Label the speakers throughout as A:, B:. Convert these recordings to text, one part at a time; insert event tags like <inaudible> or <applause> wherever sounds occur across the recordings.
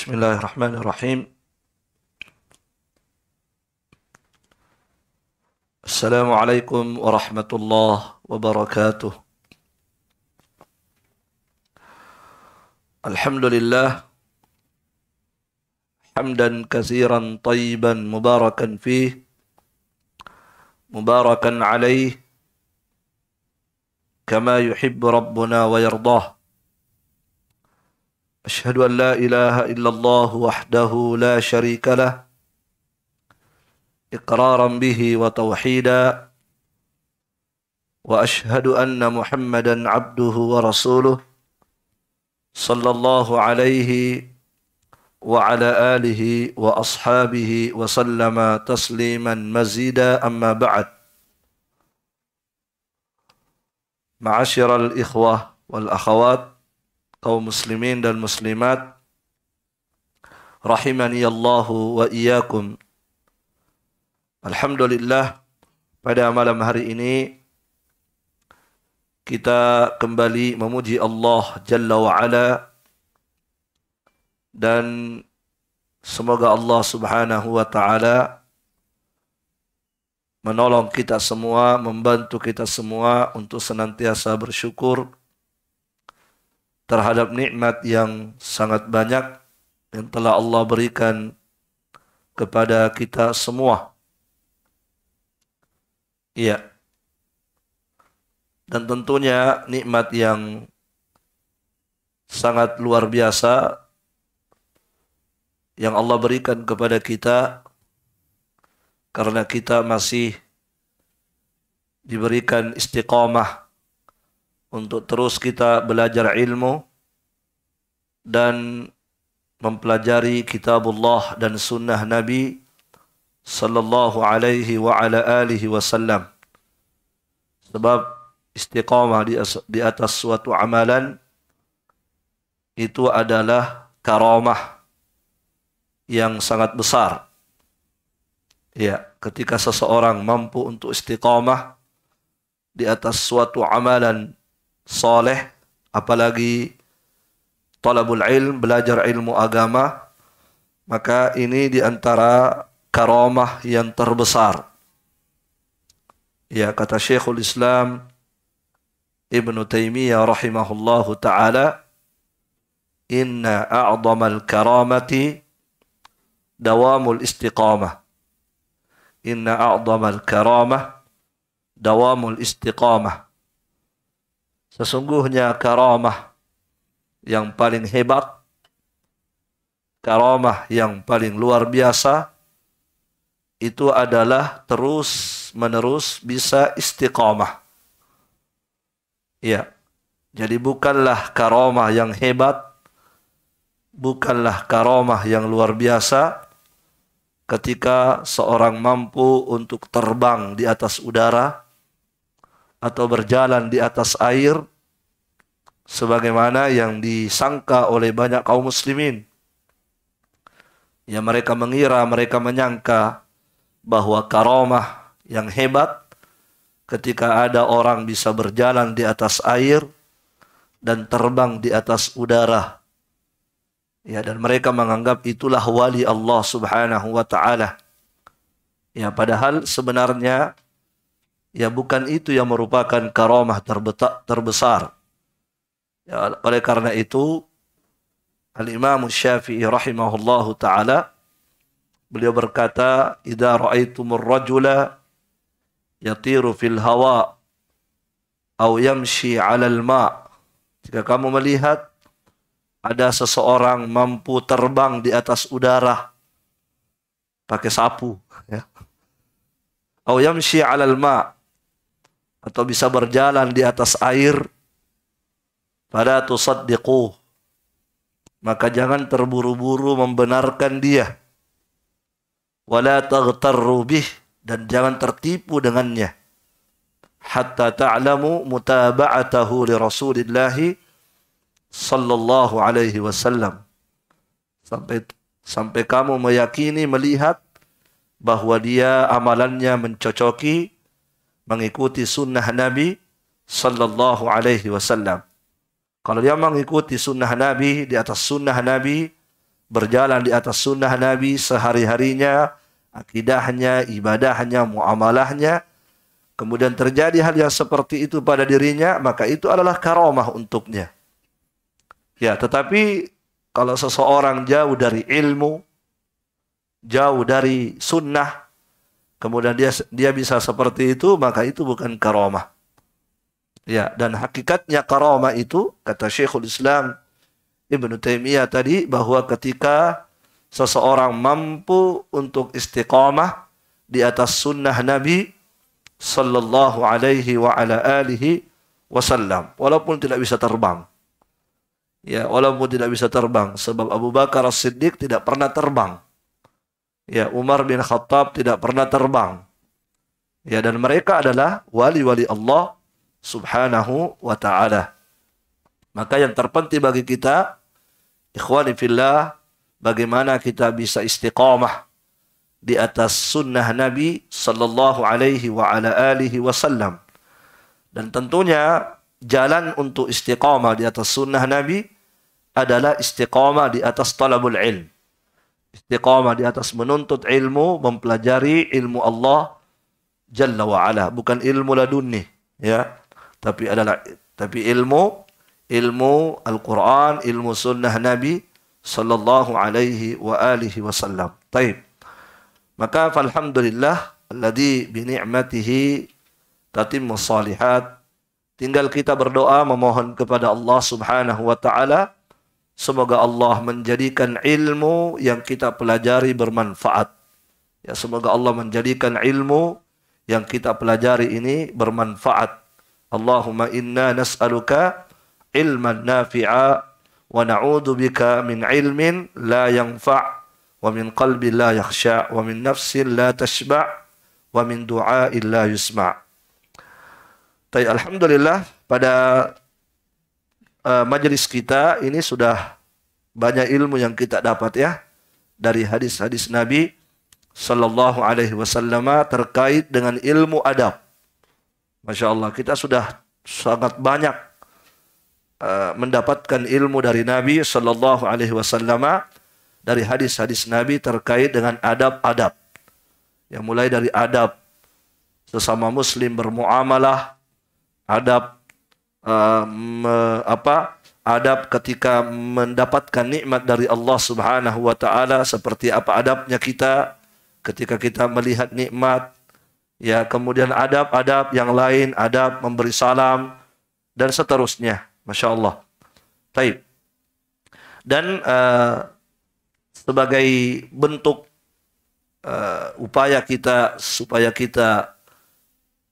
A: بسم الله الرحمن الرحيم السلام عليكم ورحمة الله وبركاته الحمد لله حمدا كثيرا طيبا مباركا فيه مباركا عليه كما يحب ربنا ويرضاه أشهد أن لا إله إلا الله وحده لا شريك له إقرارا به وتوحيدا وأشهد أن محمدا عبده ورسوله صلى الله عليه وعلى آله وأصحابه وسلم تسليما مزيدا أما بعد معاشر الإخوة والأخوات kaum muslimin dan muslimat rahimani Allahu wa iyyakum. Alhamdulillah pada malam hari ini kita kembali memuji Allah Jalla wa Ala dan semoga Allah Subhanahu wa taala menolong kita semua, membantu kita semua untuk senantiasa bersyukur terhadap nikmat yang sangat banyak yang telah Allah berikan kepada kita semua. Iya. Dan tentunya nikmat yang sangat luar biasa yang Allah berikan kepada kita karena kita masih diberikan istiqomah untuk terus kita belajar ilmu dan mempelajari kitabullah dan sunnah Nabi sallallahu alaihi wa ala alihi wasallam. Sebab istiqamah di, di atas suatu amalan itu adalah karamah yang sangat besar. Ya, ketika seseorang mampu untuk istiqamah di atas suatu amalan soleh, apalagi tolabul ilm, belajar ilmu agama, maka ini diantara karomah yang terbesar. Ya kata Syekhul Islam Ibnu Taimiyah rahimahullahu taala inna a'zamal karamati dawamul istiqamah inna a'zamal karamah dawamul istiqamah Sesungguhnya karamah yang paling hebat, karamah yang paling luar biasa, itu adalah terus menerus bisa istiqamah. Ya. Jadi bukanlah karamah yang hebat, bukanlah karamah yang luar biasa ketika seorang mampu untuk terbang di atas udara atau berjalan di atas air sebagaimana yang disangka oleh banyak kaum muslimin. Ya mereka mengira, mereka menyangka bahwa karomah yang hebat ketika ada orang bisa berjalan di atas air dan terbang di atas udara. Ya dan mereka menganggap itulah wali Allah Subhanahu wa taala. Ya padahal sebenarnya ya bukan itu yang merupakan karomah terbesar. Ya, oleh karena itu Al-Imam Syafi'i rahimahullahu taala beliau berkata, "Ida ra'aitumur rajula yatiru fil hawa au yamshi 'alal ma'." Jika kamu melihat ada seseorang mampu terbang di atas udara pakai sapu, ya. au yamshi 'alal ma' atau bisa berjalan di atas air pada tusaddiqu maka jangan terburu-buru membenarkan dia wala taghtarru bih dan jangan tertipu dengannya hatta ta'lamu mutaba'atahu li Rasulillah sallallahu alaihi wasallam sampai sampai kamu meyakini melihat bahwa dia amalannya mencocoki mengikuti sunnah Nabi Sallallahu Alaihi Wasallam. Kalau dia mengikuti sunnah Nabi di atas sunnah Nabi, berjalan di atas sunnah Nabi sehari-harinya, akidahnya, ibadahnya, muamalahnya, kemudian terjadi hal yang seperti itu pada dirinya, maka itu adalah karomah untuknya. Ya, tetapi kalau seseorang jauh dari ilmu, jauh dari sunnah, kemudian dia dia bisa seperti itu maka itu bukan karomah ya dan hakikatnya karomah itu kata Syekhul Islam Ibnu Taimiyah tadi bahwa ketika seseorang mampu untuk istiqamah di atas sunnah Nabi sallallahu alaihi wa ala alihi wasallam walaupun tidak bisa terbang ya walaupun tidak bisa terbang sebab Abu Bakar As-Siddiq tidak pernah terbang ya Umar bin Khattab tidak pernah terbang. Ya dan mereka adalah wali-wali Allah Subhanahu wa taala. Maka yang terpenting bagi kita ikhwani fillah bagaimana kita bisa istiqamah di atas sunnah Nabi sallallahu alaihi wa ala alihi wasallam. Dan tentunya jalan untuk istiqamah di atas sunnah Nabi adalah istiqamah di atas talabul ilm istiqamah di atas menuntut ilmu, mempelajari ilmu Allah Jalla wa ala, bukan ilmu laduni ya, tapi adalah tapi ilmu ilmu Al-Qur'an, ilmu sunnah Nabi sallallahu alaihi wa alihi wasallam. Baik. Maka alhamdulillah alladhi bi ni'matihi tatimmu salihat. Tinggal kita berdoa memohon kepada Allah Subhanahu wa taala Semoga Allah menjadikan ilmu yang kita pelajari bermanfaat. Ya, semoga Allah menjadikan ilmu yang kita pelajari ini bermanfaat. Allahumma inna nas'aluka ilman nafi'a wa na'udzu bika min ilmin la yangfa' wa min qalbi la yakhsha' wa min nafsin la tashba' wa min du'a illa yusma'. Tapi alhamdulillah pada uh, majelis kita ini sudah banyak ilmu yang kita dapat ya dari hadis-hadis Nabi Sallallahu Alaihi Wasallam terkait dengan ilmu adab. Masya Allah kita sudah sangat banyak uh, mendapatkan ilmu dari Nabi Sallallahu Alaihi Wasallam dari hadis-hadis Nabi terkait dengan adab-adab. Yang mulai dari adab sesama muslim bermuamalah, adab uh, me, apa adab ketika mendapatkan nikmat dari Allah Subhanahu wa taala seperti apa adabnya kita ketika kita melihat nikmat ya kemudian adab-adab yang lain adab memberi salam dan seterusnya Masya Allah Taib dan uh, sebagai bentuk uh, upaya kita supaya kita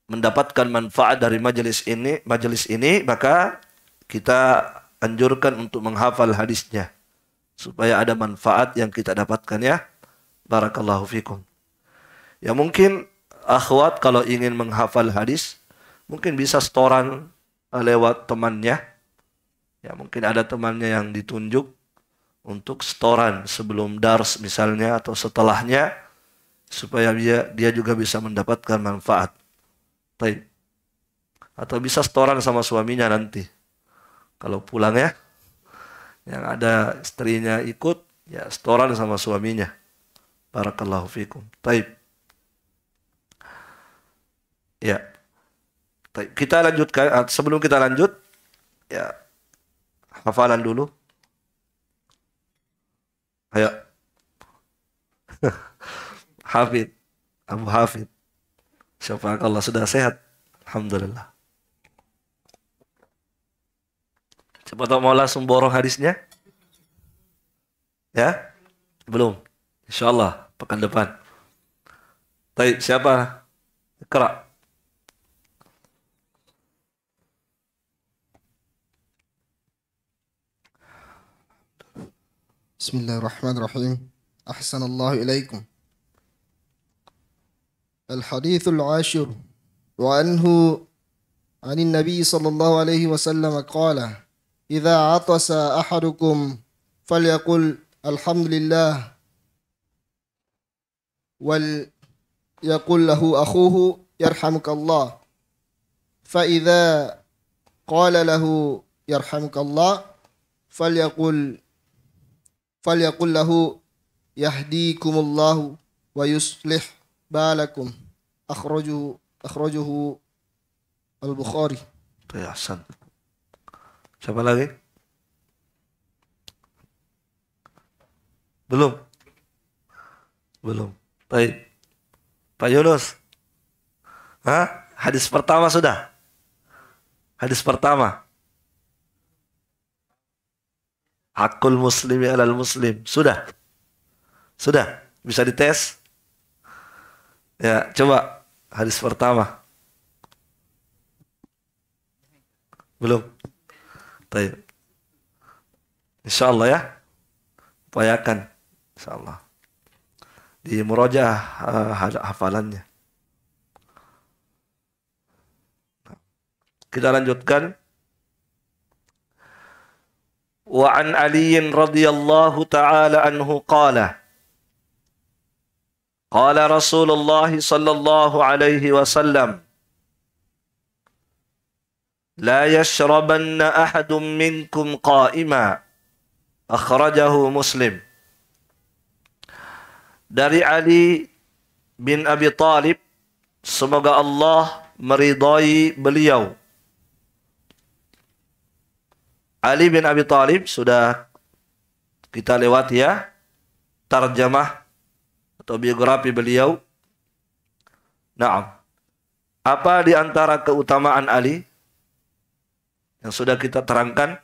A: mendapatkan manfaat dari majelis ini, majelis ini maka kita anjurkan untuk menghafal hadisnya supaya ada manfaat yang kita dapatkan ya. Barakallahu fikum. Ya mungkin akhwat kalau ingin menghafal hadis mungkin bisa setoran eh, lewat temannya. Ya mungkin ada temannya yang ditunjuk untuk setoran sebelum dars misalnya atau setelahnya supaya dia dia juga bisa mendapatkan manfaat. Baik. Atau bisa setoran sama suaminya nanti. Kalau pulang ya. Yang ada istrinya ikut, ya setoran sama suaminya. Barakallahu fikum. Baik. Ya. Taib. Kita lanjutkan eh, sebelum kita lanjut ya hafalan dulu. Ayo. <laughs> Hafid. Abu Hafid. Siapa kalau sudah sehat. Alhamdulillah. Siapa tahu mau langsung borong hadisnya? Ya? Belum. Insya Allah pekan depan. Tapi siapa? Kerak.
B: Bismillahirrahmanirrahim. Ahsanallahu ilaikum. الحديث العاشر وعنه عن النبي صلى الله عليه وسلم قال إذا عطس أحدكم فليقل الحمد لله وليقل له أخوه يرحمك الله فإذا قال له يرحمك الله فليقل فليقل له يهديكم الله ويصلح balakum akhrajuhu akhrajuhu al-Bukhari.
A: Ya, Hasan. Siapa lagi? Belum. Belum. Baik. Pak Yunus. Hah? Hadis pertama sudah? Hadis pertama. akul muslimi alal muslim. Sudah? Sudah? Bisa dites? Ya, coba hadis pertama. Belum. Insya Insyaallah ya. Upayakan insyaallah. Di murajah uh, hafalannya. Kita lanjutkan. Wa an Ali radhiyallahu taala anhu qala قال رسول الله صلى الله عليه وسلم لا يشربن أحد منكم قائما أخرجه مسلم dari Ali bin Abi Talib semoga Allah meridai beliau Ali bin Abi Talib sudah kita lewat ya terjemah atau biografi beliau. Naam. Apa di antara keutamaan Ali yang sudah kita terangkan?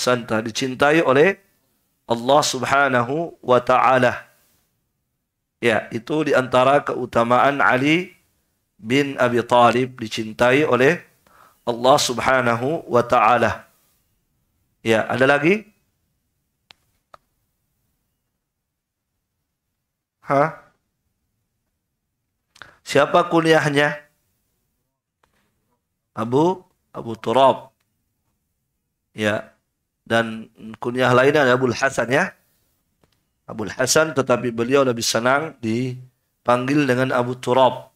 A: telah dicintai oleh Allah Subhanahu wa taala. Ya, itu di antara keutamaan Ali bin Abi Talib dicintai oleh Allah Subhanahu wa taala. Ya, ada lagi? Hah? Siapa kuliahnya? Abu Abu Turab. Ya. Dan kuliah lainnya ada Abu Hasan ya. Abu Hasan tetapi beliau lebih senang dipanggil dengan Abu Turab.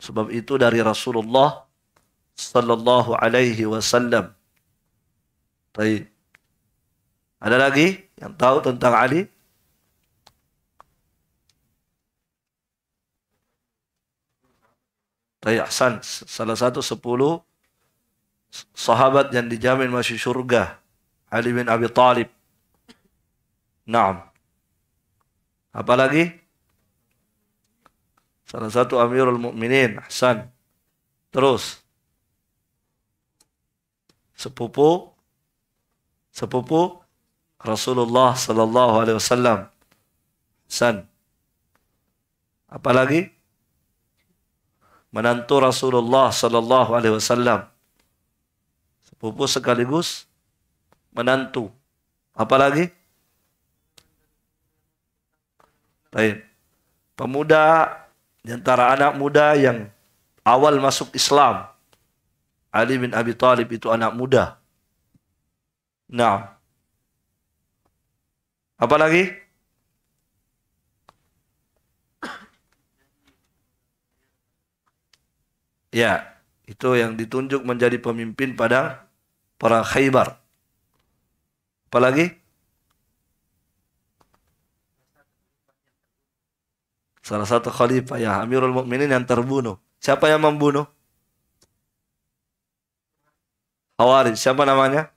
A: Sebab itu dari Rasulullah sallallahu alaihi wasallam. Baik. Ada lagi yang tahu tentang Ali? Tayahsan, salah satu sepuluh sahabat yang dijamin masuk surga. Ali bin Abi Talib. Naam. Apalagi? Salah satu Amirul muminin Hasan. Terus sepupu sepupu Rasulullah sallallahu alaihi wasallam. Hasan. Apalagi? menantu Rasulullah sallallahu alaihi wasallam. Sepupu sekaligus menantu. Apalagi? Baik. Pemuda di antara anak muda yang awal masuk Islam. Ali bin Abi Thalib itu anak muda. Nah. Apalagi? Ya, itu yang ditunjuk menjadi pemimpin pada para Khaybar. Apalagi? Salah satu khalifah ya Amirul Mukminin yang terbunuh. Siapa yang membunuh? Khawarij. Siapa namanya?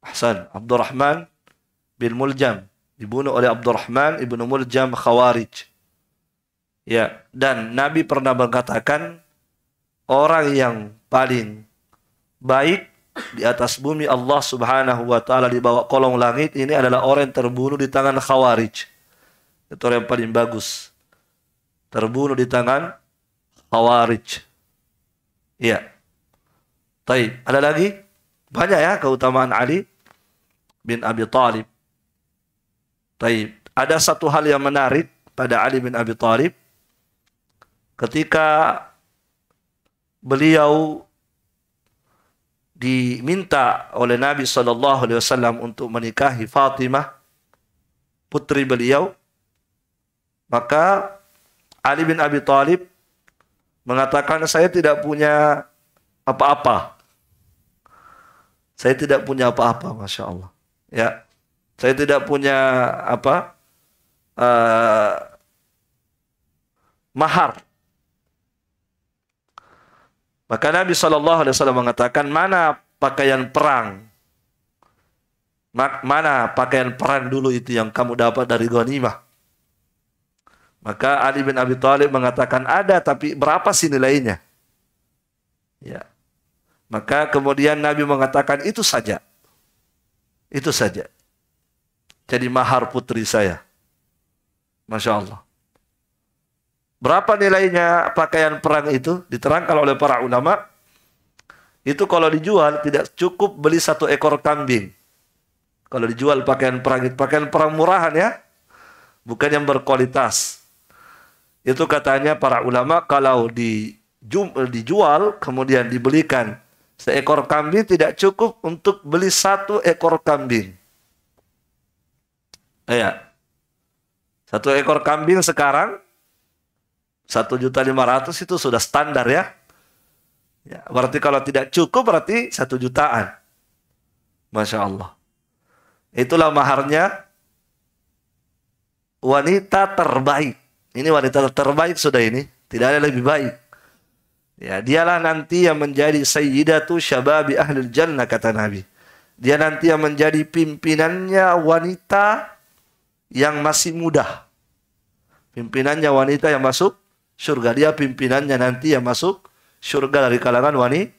A: Hasan Abdurrahman bin Muljam dibunuh oleh Abdurrahman ibnu Muljam Khawarij. Ya, dan Nabi pernah mengatakan orang yang paling baik di atas bumi Allah Subhanahu wa taala di bawah kolong langit ini adalah orang yang terbunuh di tangan Khawarij. Itu orang yang paling bagus. Terbunuh di tangan Khawarij. Ya. Baik, ada lagi? Banyak ya keutamaan Ali bin Abi Thalib. Baik, ada satu hal yang menarik pada Ali bin Abi Thalib ketika beliau diminta oleh Nabi Shallallahu Alaihi Wasallam untuk menikahi Fatimah putri beliau maka Ali bin Abi Thalib mengatakan saya tidak punya apa-apa saya tidak punya apa-apa masya Allah ya saya tidak punya apa uh, mahar maka Nabi Shallallahu Alaihi Wasallam mengatakan mana pakaian perang, mana pakaian perang dulu itu yang kamu dapat dari ghanimah. Maka Ali bin Abi Thalib mengatakan ada, tapi berapa sih nilainya? Ya. Maka kemudian Nabi mengatakan itu saja. Itu saja. Jadi mahar putri saya. Masya Allah. Berapa nilainya pakaian perang itu? Diterangkan oleh para ulama. Itu kalau dijual tidak cukup beli satu ekor kambing. Kalau dijual pakaian perang itu pakaian perang murahan ya. Bukan yang berkualitas. Itu katanya para ulama kalau dijual kemudian dibelikan seekor kambing tidak cukup untuk beli satu ekor kambing. Ya. Satu ekor kambing sekarang satu juta lima ratus itu sudah standar ya. ya. Berarti kalau tidak cukup berarti satu jutaan. Masya Allah. Itulah maharnya wanita terbaik. Ini wanita terbaik sudah ini. Tidak ada lebih baik. Ya, dialah nanti yang menjadi sayyidatu syababi ahli jannah kata Nabi. Dia nanti yang menjadi pimpinannya wanita yang masih muda. Pimpinannya wanita yang masuk surga. Dia pimpinannya nanti yang masuk surga dari kalangan wanita.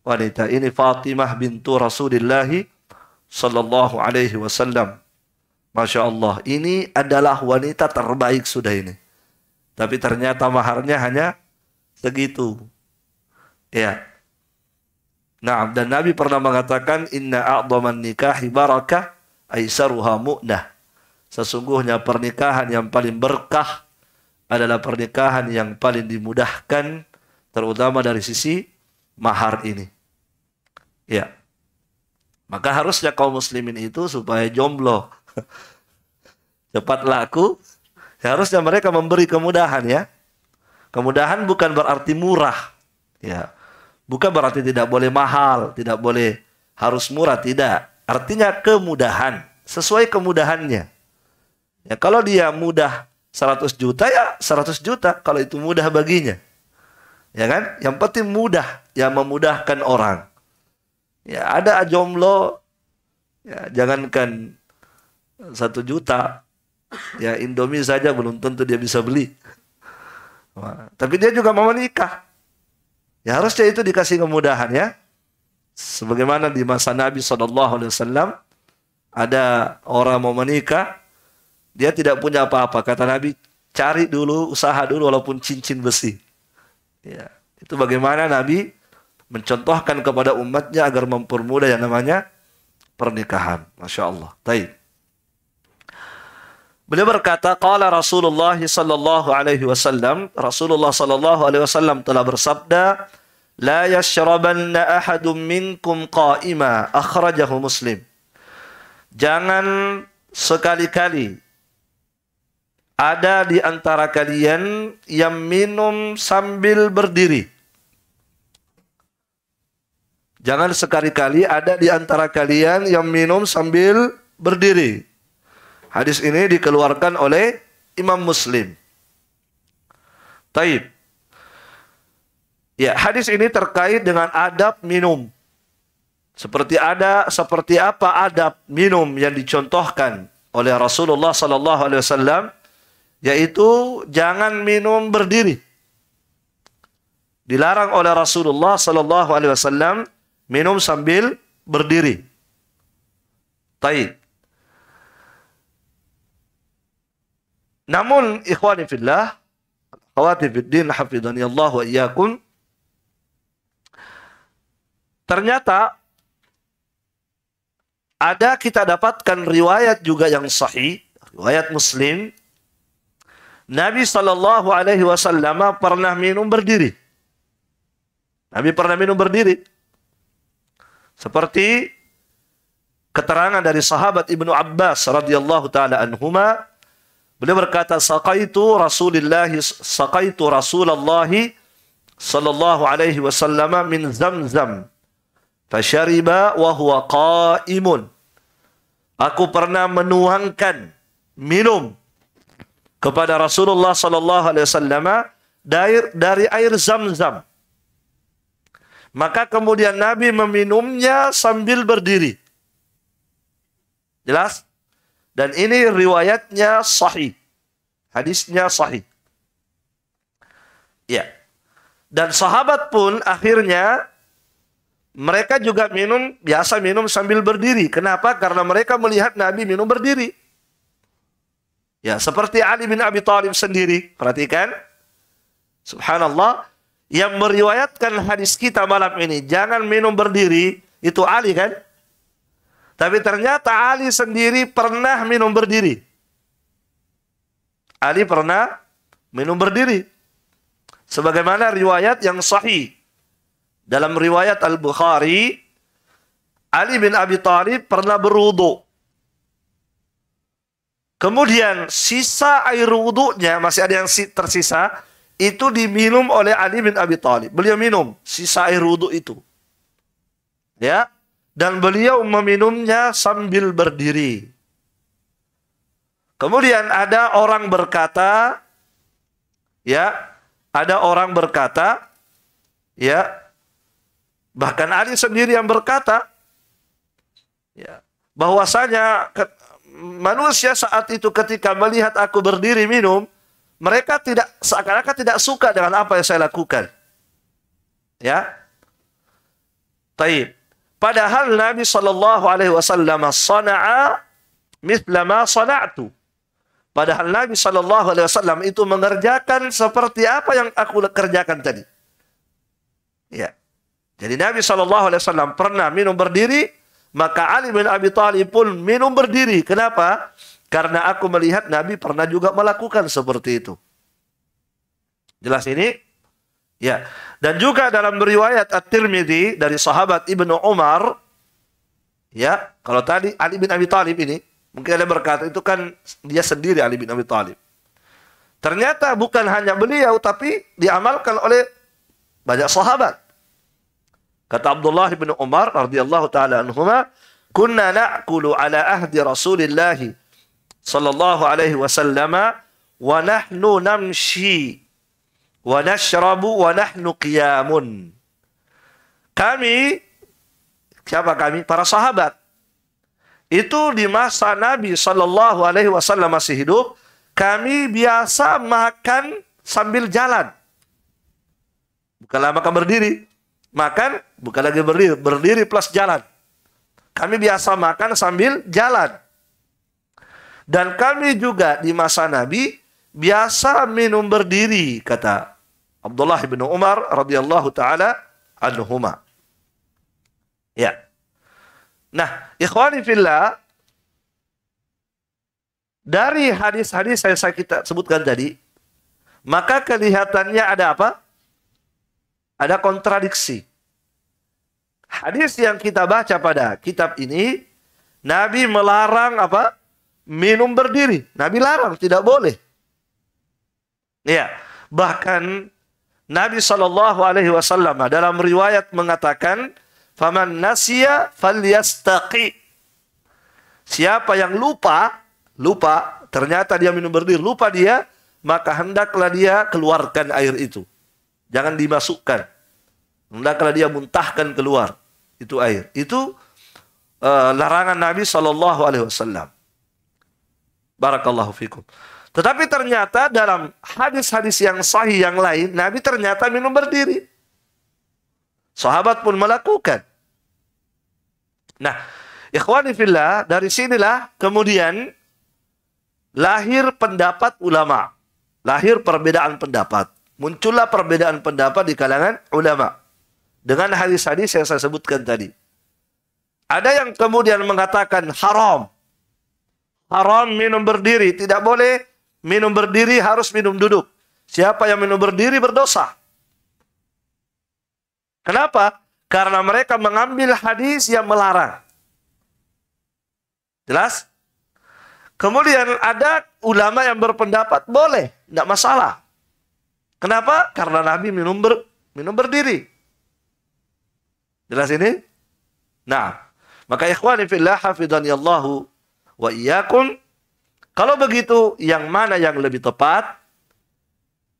A: Wanita Ini Fatimah bintu Rasulillahi sallallahu alaihi wasallam. Masya Allah, ini adalah wanita terbaik sudah ini. Tapi ternyata maharnya hanya segitu. Ya. Nah, dan Nabi pernah mengatakan inna a'daman nikahi barakah aisaruha Sesungguhnya pernikahan yang paling berkah adalah pernikahan yang paling dimudahkan terutama dari sisi mahar ini. Ya. Maka harusnya kaum muslimin itu supaya jomblo <laughs> cepat laku, ya harusnya mereka memberi kemudahan ya. Kemudahan bukan berarti murah. Ya. Bukan berarti tidak boleh mahal, tidak boleh harus murah, tidak. Artinya kemudahan, sesuai kemudahannya. Ya, kalau dia mudah 100 juta ya 100 juta kalau itu mudah baginya. Ya kan? Yang penting mudah, yang memudahkan orang. Ya ada jomblo ya jangankan satu juta ya Indomie saja belum tentu dia bisa beli. Wah, tapi dia juga mau menikah. Ya harusnya itu dikasih kemudahan ya. Sebagaimana di masa Nabi Shallallahu Alaihi Wasallam ada orang mau menikah, dia tidak punya apa-apa. Kata Nabi, cari dulu, usaha dulu walaupun cincin besi. Ya, itu bagaimana Nabi mencontohkan kepada umatnya agar mempermudah yang namanya pernikahan. Masya Allah. Taib. Beliau berkata, "Qala Rasulullah sallallahu alaihi wasallam, Rasulullah sallallahu alaihi wasallam telah bersabda, la yashrabanna ahadum minkum qa'ima." Akhrajahu Muslim. Jangan sekali-kali ada di antara kalian yang minum sambil berdiri. Jangan sekali-kali ada di antara kalian yang minum sambil berdiri. Hadis ini dikeluarkan oleh Imam Muslim. Taib. Ya, hadis ini terkait dengan adab minum. Seperti ada seperti apa adab minum yang dicontohkan oleh Rasulullah sallallahu alaihi wasallam yaitu jangan minum berdiri. Dilarang oleh Rasulullah sallallahu alaihi wasallam minum sambil berdiri. tapi Namun ikhwani fillah, akhwati fiddin hafizani Allah wa iyyakum. Ternyata ada kita dapatkan riwayat juga yang sahih, riwayat Muslim Nabi Shallallahu Alaihi Wasallam pernah minum berdiri. Nabi pernah minum berdiri. Seperti keterangan dari sahabat Ibnu Abbas radhiyallahu taala anhuma beliau berkata saqaitu Rasulillah saqaitu Rasulullah sallallahu alaihi wasallam min Zamzam fashariba wa huwa qaimun aku pernah menuangkan minum kepada Rasulullah sallallahu alaihi wasallam dari air Zam-Zam. Maka kemudian Nabi meminumnya sambil berdiri. Jelas? Dan ini riwayatnya sahih. Hadisnya sahih. Ya. Dan sahabat pun akhirnya mereka juga minum, biasa minum sambil berdiri. Kenapa? Karena mereka melihat Nabi minum berdiri. Ya, seperti Ali bin Abi Thalib sendiri. Perhatikan. Subhanallah, yang meriwayatkan hadis kita malam ini, jangan minum berdiri, itu Ali kan? Tapi ternyata Ali sendiri pernah minum berdiri. Ali pernah minum berdiri. Sebagaimana riwayat yang sahih. Dalam riwayat Al-Bukhari, Ali bin Abi Thalib pernah berwudu. Kemudian sisa air wudhunya masih ada yang tersisa itu diminum oleh Ali bin Abi Thalib. Beliau minum sisa air wudhu itu. Ya. Dan beliau meminumnya sambil berdiri. Kemudian ada orang berkata ya, ada orang berkata ya, bahkan Ali sendiri yang berkata ya, bahwasanya manusia saat itu ketika melihat aku berdiri minum, mereka tidak seakan-akan tidak suka dengan apa yang saya lakukan. Ya. Baik. Padahal Nabi Shallallahu alaihi wasallam sana'a mithla ma sana'tu. Padahal Nabi Shallallahu alaihi wasallam itu mengerjakan seperti apa yang aku kerjakan tadi. Ya. Jadi Nabi Shallallahu alaihi wasallam pernah minum berdiri, maka Ali bin Abi Thalib pun minum berdiri. Kenapa? Karena aku melihat Nabi pernah juga melakukan seperti itu. Jelas ini? Ya. Dan juga dalam riwayat At-Tirmidzi dari sahabat Ibnu Umar ya, kalau tadi Ali bin Abi Thalib ini mungkin ada berkata itu kan dia sendiri Ali bin Abi Thalib. Ternyata bukan hanya beliau tapi diamalkan oleh banyak sahabat. Kata Abdullah bin Umar radhiyallahu taala anhuma, "Kunna na'kulu ala ahdi Rasulillah sallallahu alaihi wasallam wa nahnu namshi wa nashrabu wa nahnu qiyamun." Kami siapa kami? Para sahabat. Itu di masa Nabi sallallahu alaihi wasallam masih hidup, kami biasa makan sambil jalan. Bukan lama kan berdiri, Makan bukan lagi berdiri, berdiri plus jalan. Kami biasa makan sambil jalan. Dan kami juga di masa Nabi biasa minum berdiri kata Abdullah bin Umar radhiyallahu taala anhuma. Ya. Nah, ikhwani fillah dari hadis-hadis yang saya kita sebutkan tadi, maka kelihatannya ada apa? ada kontradiksi. Hadis yang kita baca pada kitab ini, Nabi melarang apa? Minum berdiri. Nabi larang, tidak boleh. Ya, bahkan Nabi Shallallahu Alaihi Wasallam dalam riwayat mengatakan, "Faman nasya falyastaqi." Siapa yang lupa, lupa, ternyata dia minum berdiri, lupa dia, maka hendaklah dia keluarkan air itu. Jangan dimasukkan. Hendaklah dia muntahkan keluar itu air. Itu uh, larangan Nabi Shallallahu Alaihi Wasallam. Barakallahu fikum. Tetapi ternyata dalam hadis-hadis yang sahih yang lain, Nabi ternyata minum berdiri. Sahabat pun melakukan. Nah, ikhwani fillah, dari sinilah kemudian lahir pendapat ulama. Lahir perbedaan pendapat muncullah perbedaan pendapat di kalangan ulama dengan hadis-hadis yang saya sebutkan tadi. Ada yang kemudian mengatakan haram. Haram minum berdiri, tidak boleh minum berdiri harus minum duduk. Siapa yang minum berdiri berdosa. Kenapa? Karena mereka mengambil hadis yang melarang. Jelas? Kemudian ada ulama yang berpendapat boleh, tidak masalah. Kenapa? Karena Nabi minum ber, minum berdiri. Jelas ini? Nah, maka ikhwani fillah hafidhani Allahu wa iyakum. Kalau begitu, yang mana yang lebih tepat?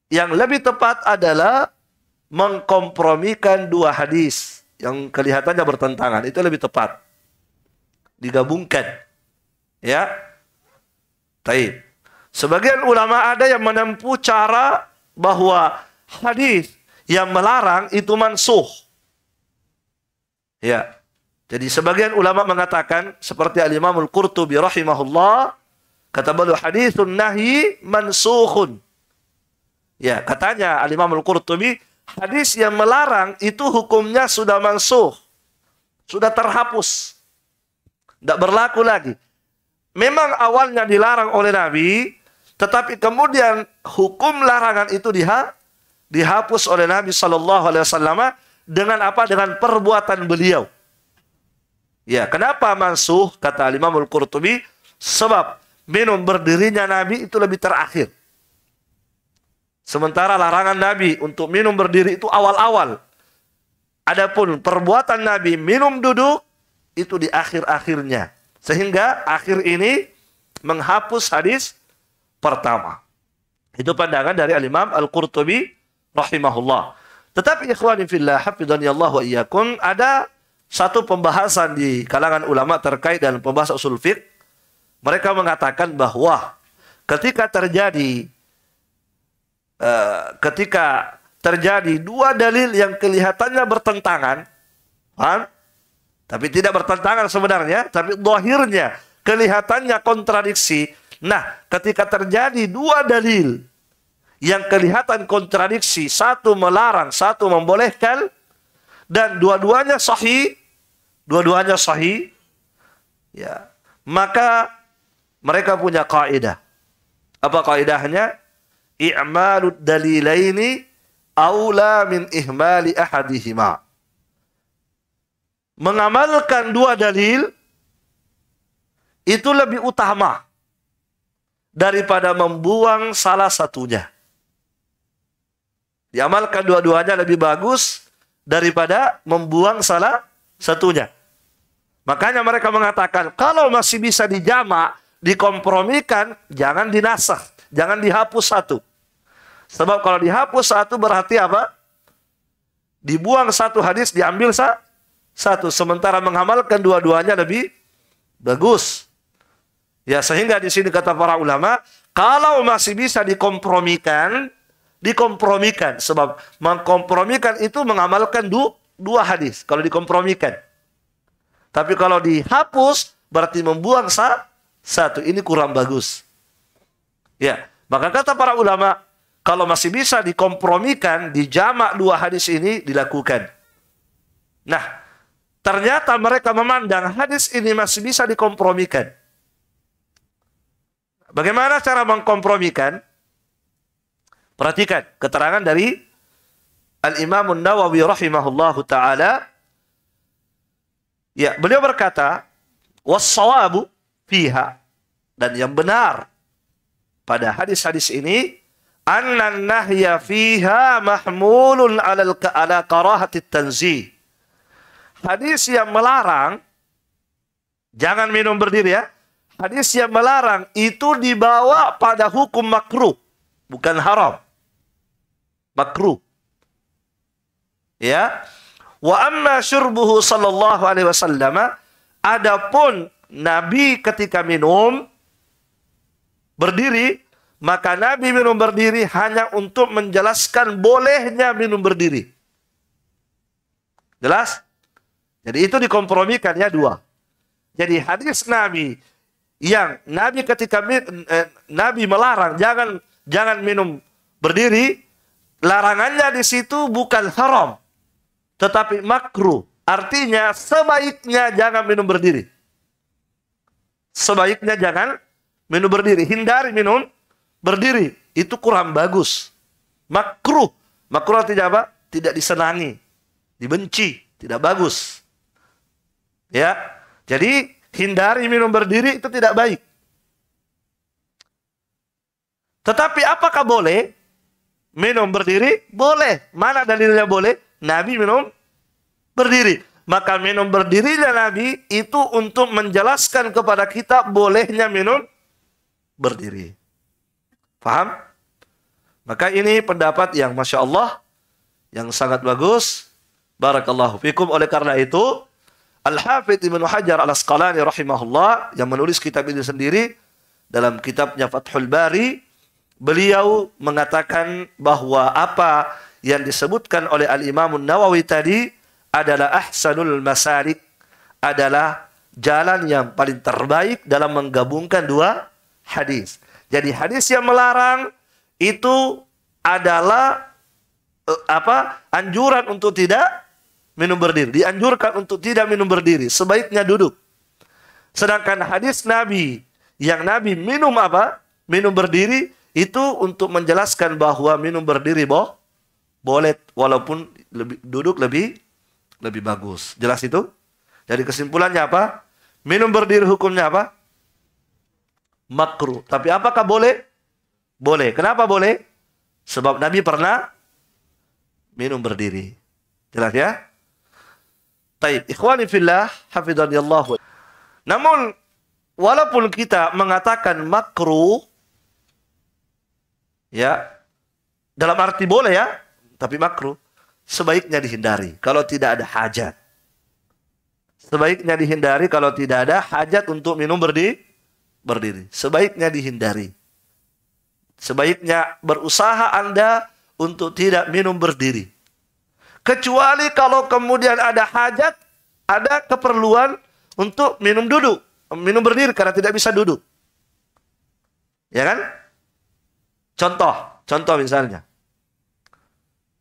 A: Yang lebih tepat adalah mengkompromikan dua hadis yang kelihatannya bertentangan. Itu lebih tepat. Digabungkan. Ya. Taib. Sebagian ulama ada yang menempuh cara bahwa hadis yang melarang itu mansuh. Ya. Jadi sebagian ulama mengatakan seperti al Imamul qurtubi rahimahullah kata beliau hadisun nahi mansuhun Ya, katanya al Imamul qurtubi hadis yang melarang itu hukumnya sudah mansuh. Sudah terhapus. Tidak berlaku lagi. Memang awalnya dilarang oleh Nabi, tetapi kemudian hukum larangan itu diha dihapus oleh Nabi Shallallahu Alaihi Wasallam dengan apa? Dengan perbuatan beliau. Ya, kenapa mansuh? Kata Imam Al Qurtubi, sebab minum berdirinya Nabi itu lebih terakhir. Sementara larangan Nabi untuk minum berdiri itu awal-awal. Adapun perbuatan Nabi minum duduk itu di akhir-akhirnya. Sehingga akhir ini menghapus hadis pertama. Itu pandangan dari Al-Imam Al-Qurtubi rahimahullah. Tetapi ikhwanin fillah hafidhani Allah wa iyyakum ada satu pembahasan di kalangan ulama terkait dalam pembahasan usul fiqh. Mereka mengatakan bahwa ketika terjadi uh, ketika terjadi dua dalil yang kelihatannya bertentangan, paham? tapi tidak bertentangan sebenarnya, tapi dohirnya kelihatannya kontradiksi, Nah, ketika terjadi dua dalil yang kelihatan kontradiksi, satu melarang, satu membolehkan, dan dua-duanya sahih, dua-duanya sahih, ya, maka mereka punya kaidah. Apa kaidahnya? I'malud dalilaini aula min ihmali ahadihima. Mengamalkan dua dalil itu lebih utama daripada membuang salah satunya. Diamalkan dua-duanya lebih bagus daripada membuang salah satunya. Makanya mereka mengatakan, kalau masih bisa dijama, dikompromikan, jangan dinasah, jangan dihapus satu. Sebab kalau dihapus satu berarti apa? Dibuang satu hadis, diambil satu. Sementara mengamalkan dua-duanya lebih bagus. Ya, sehingga di sini kata para ulama, kalau masih bisa dikompromikan, dikompromikan sebab mengkompromikan itu mengamalkan du, dua hadis kalau dikompromikan. Tapi kalau dihapus berarti membuang sa, satu. Ini kurang bagus. Ya, maka kata para ulama, kalau masih bisa dikompromikan, dijamak dua hadis ini dilakukan. Nah, ternyata mereka memandang hadis ini masih bisa dikompromikan. Bagaimana cara mengkompromikan? Perhatikan keterangan dari Al-Imam Nawawi Rahimahullah taala. Ya, beliau berkata, "Wassawabu fiha" dan yang benar pada hadis-hadis ini annan nahya fiha mahmulun 'ala ala karahatit tanzih. Hadis yang melarang jangan minum berdiri ya hadis yang melarang itu dibawa pada hukum makruh, bukan haram. Makruh. Ya. Wa amma syurbuhu sallallahu alaihi wasallam, adapun Nabi ketika minum berdiri, maka Nabi minum berdiri hanya untuk menjelaskan bolehnya minum berdiri. Jelas? Jadi itu dikompromikan ya dua. Jadi hadis Nabi yang Nabi ketika eh, Nabi melarang jangan jangan minum berdiri, larangannya di situ bukan haram, tetapi makruh. Artinya sebaiknya jangan minum berdiri. Sebaiknya jangan minum berdiri. Hindari minum berdiri. Itu kurang bagus. Makruh. Makruh tidak apa? Tidak disenangi. Dibenci. Tidak bagus. Ya. Jadi Hindari minum berdiri itu tidak baik. Tetapi apakah boleh? Minum berdiri? Boleh. Mana dalilnya boleh? Nabi minum berdiri. Maka minum berdiri dan Nabi itu untuk menjelaskan kepada kita bolehnya minum berdiri. Paham? Maka ini pendapat yang Masya Allah, yang sangat bagus. Barakallahu fikum. Oleh karena itu, Al-Hafidh Ibn Hajar Al-Asqalani rahimahullah yang menulis kitab ini sendiri dalam kitabnya Fathul Bari beliau mengatakan bahwa apa yang disebutkan oleh Al-Imam Nawawi tadi adalah ahsanul masalik, adalah jalan yang paling terbaik dalam menggabungkan dua hadis. Jadi hadis yang melarang itu adalah eh, apa? anjuran untuk tidak minum berdiri. Dianjurkan untuk tidak minum berdiri, sebaiknya duduk. Sedangkan hadis Nabi yang Nabi minum apa? Minum berdiri itu untuk menjelaskan bahwa minum berdiri boh boleh walaupun lebih, duduk lebih lebih bagus. Jelas itu? Jadi kesimpulannya apa? Minum berdiri hukumnya apa? Makruh. Tapi apakah boleh? Boleh. Kenapa boleh? Sebab Nabi pernah minum berdiri. Jelas ya? Taib. Ikhwani fillah, hafidhani Allah. Namun, walaupun kita mengatakan makruh, ya, dalam arti boleh ya, tapi makruh, sebaiknya dihindari kalau tidak ada hajat. Sebaiknya dihindari kalau tidak ada hajat untuk minum berdiri. berdiri. Sebaiknya dihindari. Sebaiknya berusaha Anda untuk tidak minum berdiri. Kecuali kalau kemudian ada hajat, ada keperluan untuk minum duduk, minum berdiri karena tidak bisa duduk. Ya kan? Contoh, contoh misalnya.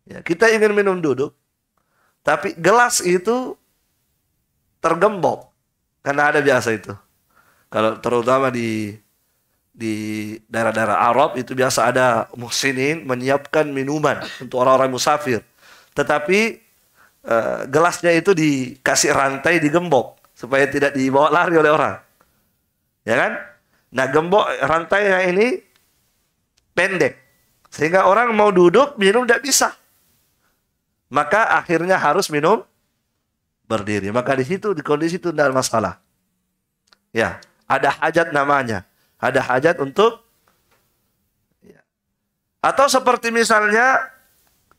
A: Ya, kita ingin minum duduk, tapi gelas itu tergembok karena ada biasa itu. Kalau terutama di di daerah-daerah Arab itu biasa ada muhsinin menyiapkan minuman untuk orang-orang musafir tetapi uh, gelasnya itu dikasih rantai digembok supaya tidak dibawa lari oleh orang. Ya kan? Nah, gembok rantainya ini pendek sehingga orang mau duduk minum tidak bisa. Maka akhirnya harus minum berdiri. Maka di situ di kondisi itu tidak masalah. Ya, ada hajat namanya. Ada hajat untuk ya. atau seperti misalnya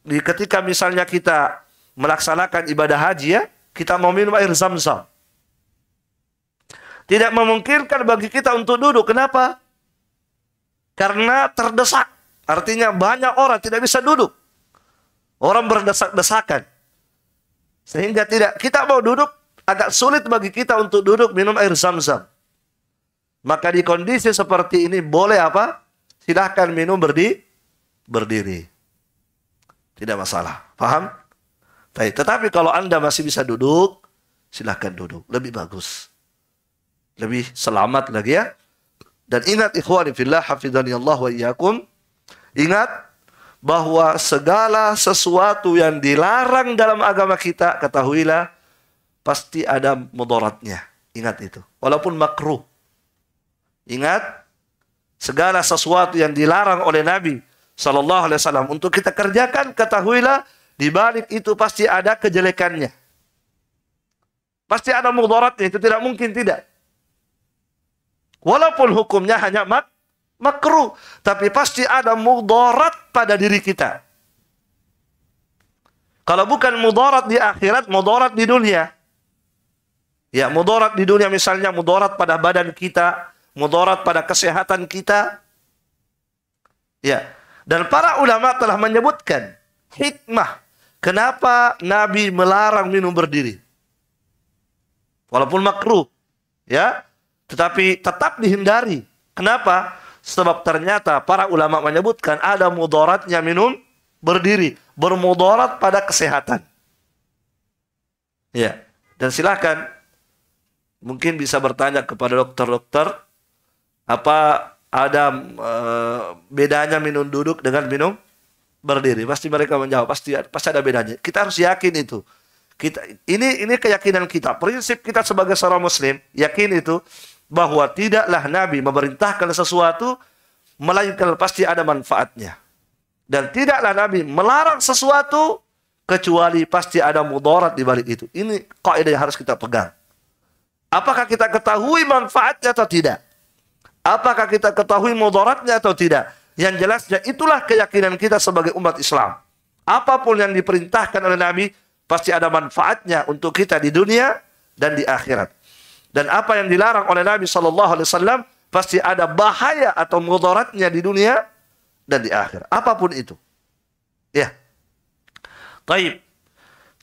A: di ketika misalnya kita melaksanakan ibadah haji ya, kita mau minum air zam-zam. Tidak memungkinkan bagi kita untuk duduk. Kenapa? Karena terdesak. Artinya banyak orang tidak bisa duduk. Orang berdesak-desakan. Sehingga tidak kita mau duduk agak sulit bagi kita untuk duduk minum air zam-zam. Maka di kondisi seperti ini boleh apa? Silahkan minum berdi, berdiri. Tidak masalah. Paham? Baik. Tetapi kalau Anda masih bisa duduk, silahkan duduk. Lebih bagus. Lebih selamat lagi ya. Dan ingat ikhwani fillah hafidhani Allah wa iyyakum. Ingat bahwa segala sesuatu yang dilarang dalam agama kita, ketahuilah pasti ada mudaratnya. Ingat itu. Walaupun makruh. Ingat segala sesuatu yang dilarang oleh Nabi Sallallahu Alaihi Wasallam untuk kita kerjakan ketahuilah di balik itu pasti ada kejelekannya, pasti ada mudaratnya itu tidak mungkin tidak. Walaupun hukumnya hanya mak makruh, tapi pasti ada mudarat pada diri kita. Kalau bukan mudarat di akhirat, mudarat di dunia. Ya, mudarat di dunia misalnya mudarat pada badan kita, mudarat pada kesehatan kita. Ya, dan para ulama telah menyebutkan hikmah kenapa Nabi melarang minum berdiri. Walaupun makruh, ya, tetapi tetap dihindari. Kenapa? Sebab ternyata para ulama menyebutkan ada mudaratnya minum berdiri, bermudarat pada kesehatan. Ya, dan silahkan mungkin bisa bertanya kepada dokter-dokter apa ada uh, bedanya minum duduk dengan minum berdiri. Pasti mereka menjawab, pasti pasti ada bedanya. Kita harus yakin itu. Kita ini ini keyakinan kita. Prinsip kita sebagai seorang muslim yakin itu bahwa tidaklah nabi memerintahkan sesuatu melainkan pasti ada manfaatnya. Dan tidaklah nabi melarang sesuatu kecuali pasti ada mudarat di balik itu. Ini kaidah yang harus kita pegang. Apakah kita ketahui manfaatnya atau tidak? Apakah kita ketahui mudaratnya atau tidak? Yang jelasnya itulah keyakinan kita sebagai umat Islam. Apapun yang diperintahkan oleh Nabi pasti ada manfaatnya untuk kita di dunia dan di akhirat. Dan apa yang dilarang oleh Nabi Shallallahu Alaihi Wasallam pasti ada bahaya atau mudaratnya di dunia dan di akhirat. Apapun itu. Ya. Taib.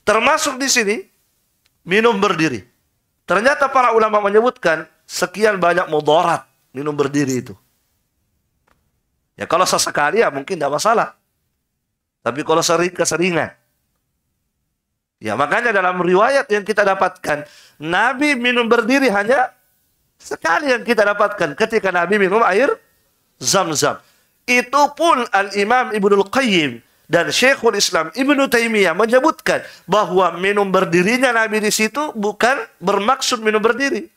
A: Termasuk di sini minum berdiri. Ternyata para ulama menyebutkan sekian banyak mudarat minum berdiri itu. Ya kalau sesekali ya mungkin tidak masalah. Tapi kalau sering keseringan. Ya makanya dalam riwayat yang kita dapatkan. Nabi minum berdiri hanya sekali yang kita dapatkan. Ketika Nabi minum air zam-zam. Itu pun Al-Imam Ibnul Qayyim dan Syekhul Islam Ibnu Taimiyah menyebutkan bahwa minum berdirinya Nabi di situ bukan bermaksud minum berdiri.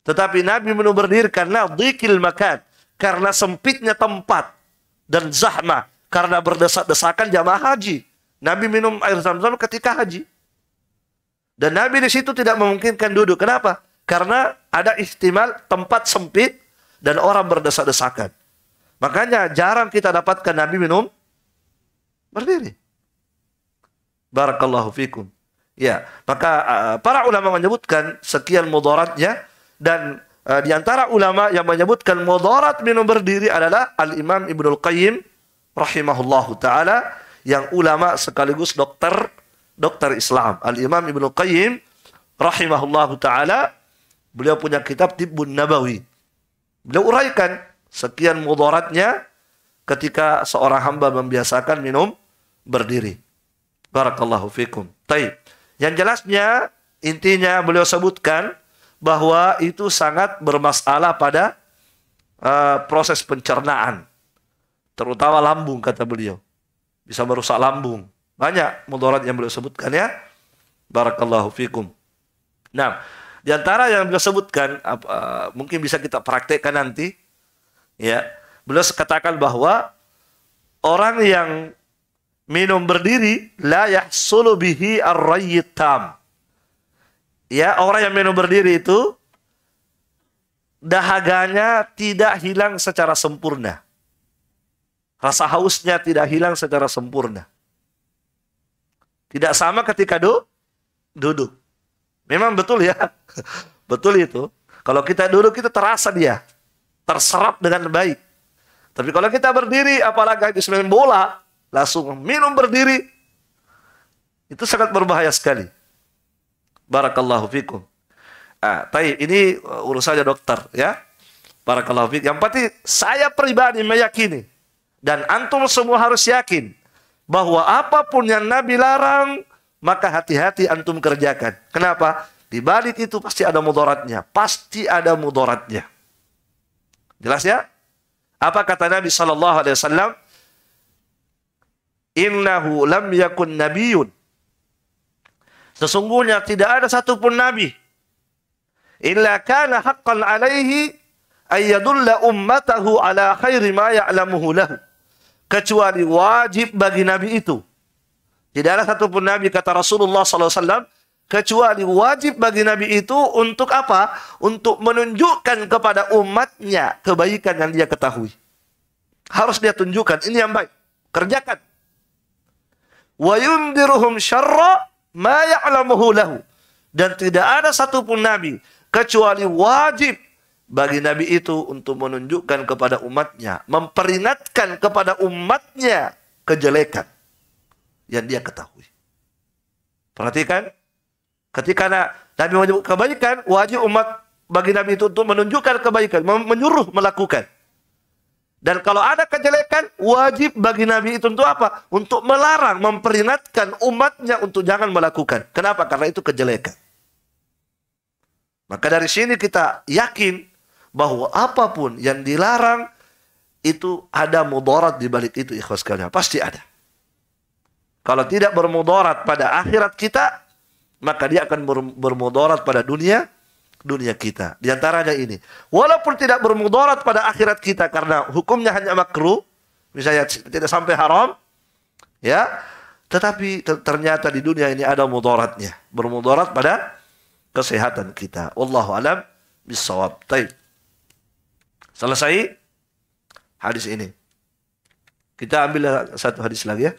A: Tetapi Nabi menuberdir karena dikil makan. Karena sempitnya tempat. Dan zahma. Karena berdesak-desakan jamaah haji. Nabi minum air zam-zam ketika haji. Dan Nabi di situ tidak memungkinkan duduk. Kenapa? Karena ada istimal tempat sempit dan orang berdesak-desakan. Makanya jarang kita dapatkan Nabi minum berdiri. Barakallahu fikum. Ya, maka eh, para ulama menyebutkan sekian mudaratnya dan uh, di antara ulama yang menyebutkan mudarat minum berdiri adalah Al-Imam Ibnul Qayyim rahimahullahu taala yang ulama sekaligus dokter dokter Islam. Al-Imam Ibnul Qayyim rahimahullahu taala beliau punya kitab Tibbun Nabawi. Beliau uraikan sekian mudaratnya ketika seorang hamba membiasakan minum berdiri. Barakallahu fikum. Taib. Yang jelasnya intinya beliau sebutkan bahwa itu sangat bermasalah pada uh, proses pencernaan, terutama lambung kata beliau. Bisa merusak lambung. Banyak mudarat yang beliau sebutkan ya. Barakallahu fikum. Nah, di antara yang beliau sebutkan uh, mungkin bisa kita praktekkan nanti ya. Beliau katakan bahwa orang yang minum berdiri la yahsulu bihi ar tam ya orang yang minum berdiri itu dahaganya tidak hilang secara sempurna. Rasa hausnya tidak hilang secara sempurna. Tidak sama ketika du duduk. Memang betul ya. <laughs> betul itu. Kalau kita duduk kita terasa dia. Terserap dengan baik. Tapi kalau kita berdiri apalagi habis main bola, langsung minum berdiri, itu sangat berbahaya sekali. Barakallahu fikum. Ah, tapi ini uh, urusannya dokter ya. Barakallahu fikum. Yang penting saya pribadi meyakini dan antum semua harus yakin bahwa apapun yang Nabi larang maka hati-hati antum kerjakan. Kenapa? Di balik itu pasti ada mudaratnya. Pasti ada mudaratnya. Jelas ya? Apa kata Nabi sallallahu Alaihi Wasallam? Innahu lam yakun nabiyyun Sesungguhnya tidak ada satupun nabi illa kana haqqan alaihi ayyadulla ummatahu ala khairi ma ya'lamuhu lahu. Kecuali wajib bagi nabi itu. Tidak ada satupun nabi kata Rasulullah sallallahu alaihi wasallam kecuali wajib bagi nabi itu untuk apa? Untuk menunjukkan kepada umatnya kebaikan yang dia ketahui. Harus dia tunjukkan ini yang baik. Kerjakan. Wa yundiruhum syarra ma Dan tidak ada satupun nabi kecuali wajib bagi nabi itu untuk menunjukkan kepada umatnya, memperingatkan kepada umatnya kejelekan yang dia ketahui. Perhatikan, ketika nabi menyebut kebaikan, wajib umat bagi nabi itu untuk menunjukkan kebaikan, menyuruh melakukan. Dan kalau ada kejelekan, wajib bagi Nabi itu untuk apa? Untuk melarang, memperingatkan umatnya untuk jangan melakukan. Kenapa? Karena itu kejelekan. Maka dari sini kita yakin bahwa apapun yang dilarang itu ada mudarat di balik itu ikhlas kalian. Pasti ada. Kalau tidak bermudarat pada akhirat kita, maka dia akan bermudarat pada dunia dunia kita. Di antaranya ini. Walaupun tidak bermudarat pada akhirat kita karena hukumnya hanya makruh, misalnya tidak sampai haram, ya. Tetapi ternyata di dunia ini ada mudaratnya. Bermudarat pada kesehatan kita. Wallahu alam bisawab. Taib. Selesai hadis ini. Kita ambil satu hadis lagi ya.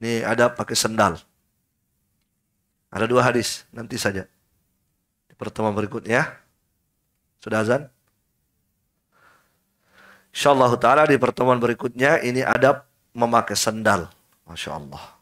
A: Ini ada pakai sendal. Ada dua hadis, nanti saja. Di pertemuan berikutnya. Sudah azan? Insyaallah ta'ala di pertemuan berikutnya ini adab memakai sendal. Masya Allah.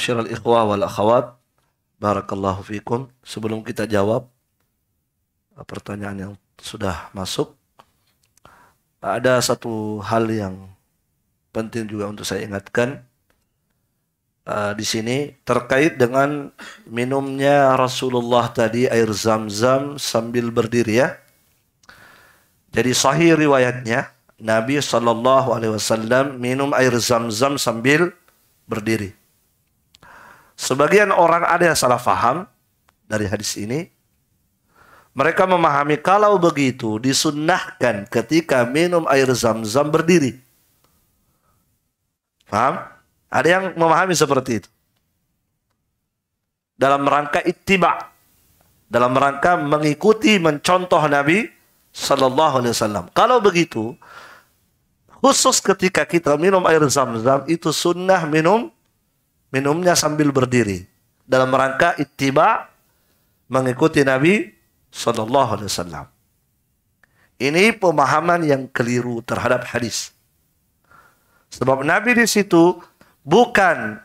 A: ma'asyiral ikhwah wal akhawat. Barakallahu fikum. Sebelum kita jawab eh, pertanyaan yang sudah masuk, ada satu hal yang penting juga untuk saya ingatkan. Eh, di sini terkait dengan minumnya Rasulullah tadi air zam-zam sambil berdiri ya. Jadi sahih riwayatnya Nabi Shallallahu Alaihi Wasallam minum air zam-zam sambil berdiri. Sebagian orang ada yang salah faham dari hadis ini. Mereka memahami kalau begitu disunnahkan ketika minum air zam-zam berdiri. Faham? Ada yang memahami seperti itu. Dalam rangka ittiba. Dalam rangka mengikuti, mencontoh Nabi Sallallahu Alaihi Wasallam. Kalau begitu, khusus ketika kita minum air zam-zam itu sunnah minum minumnya sambil berdiri dalam rangka ittiba mengikuti Nabi Shallallahu Alaihi Wasallam. Ini pemahaman yang keliru terhadap hadis. Sebab Nabi di situ bukan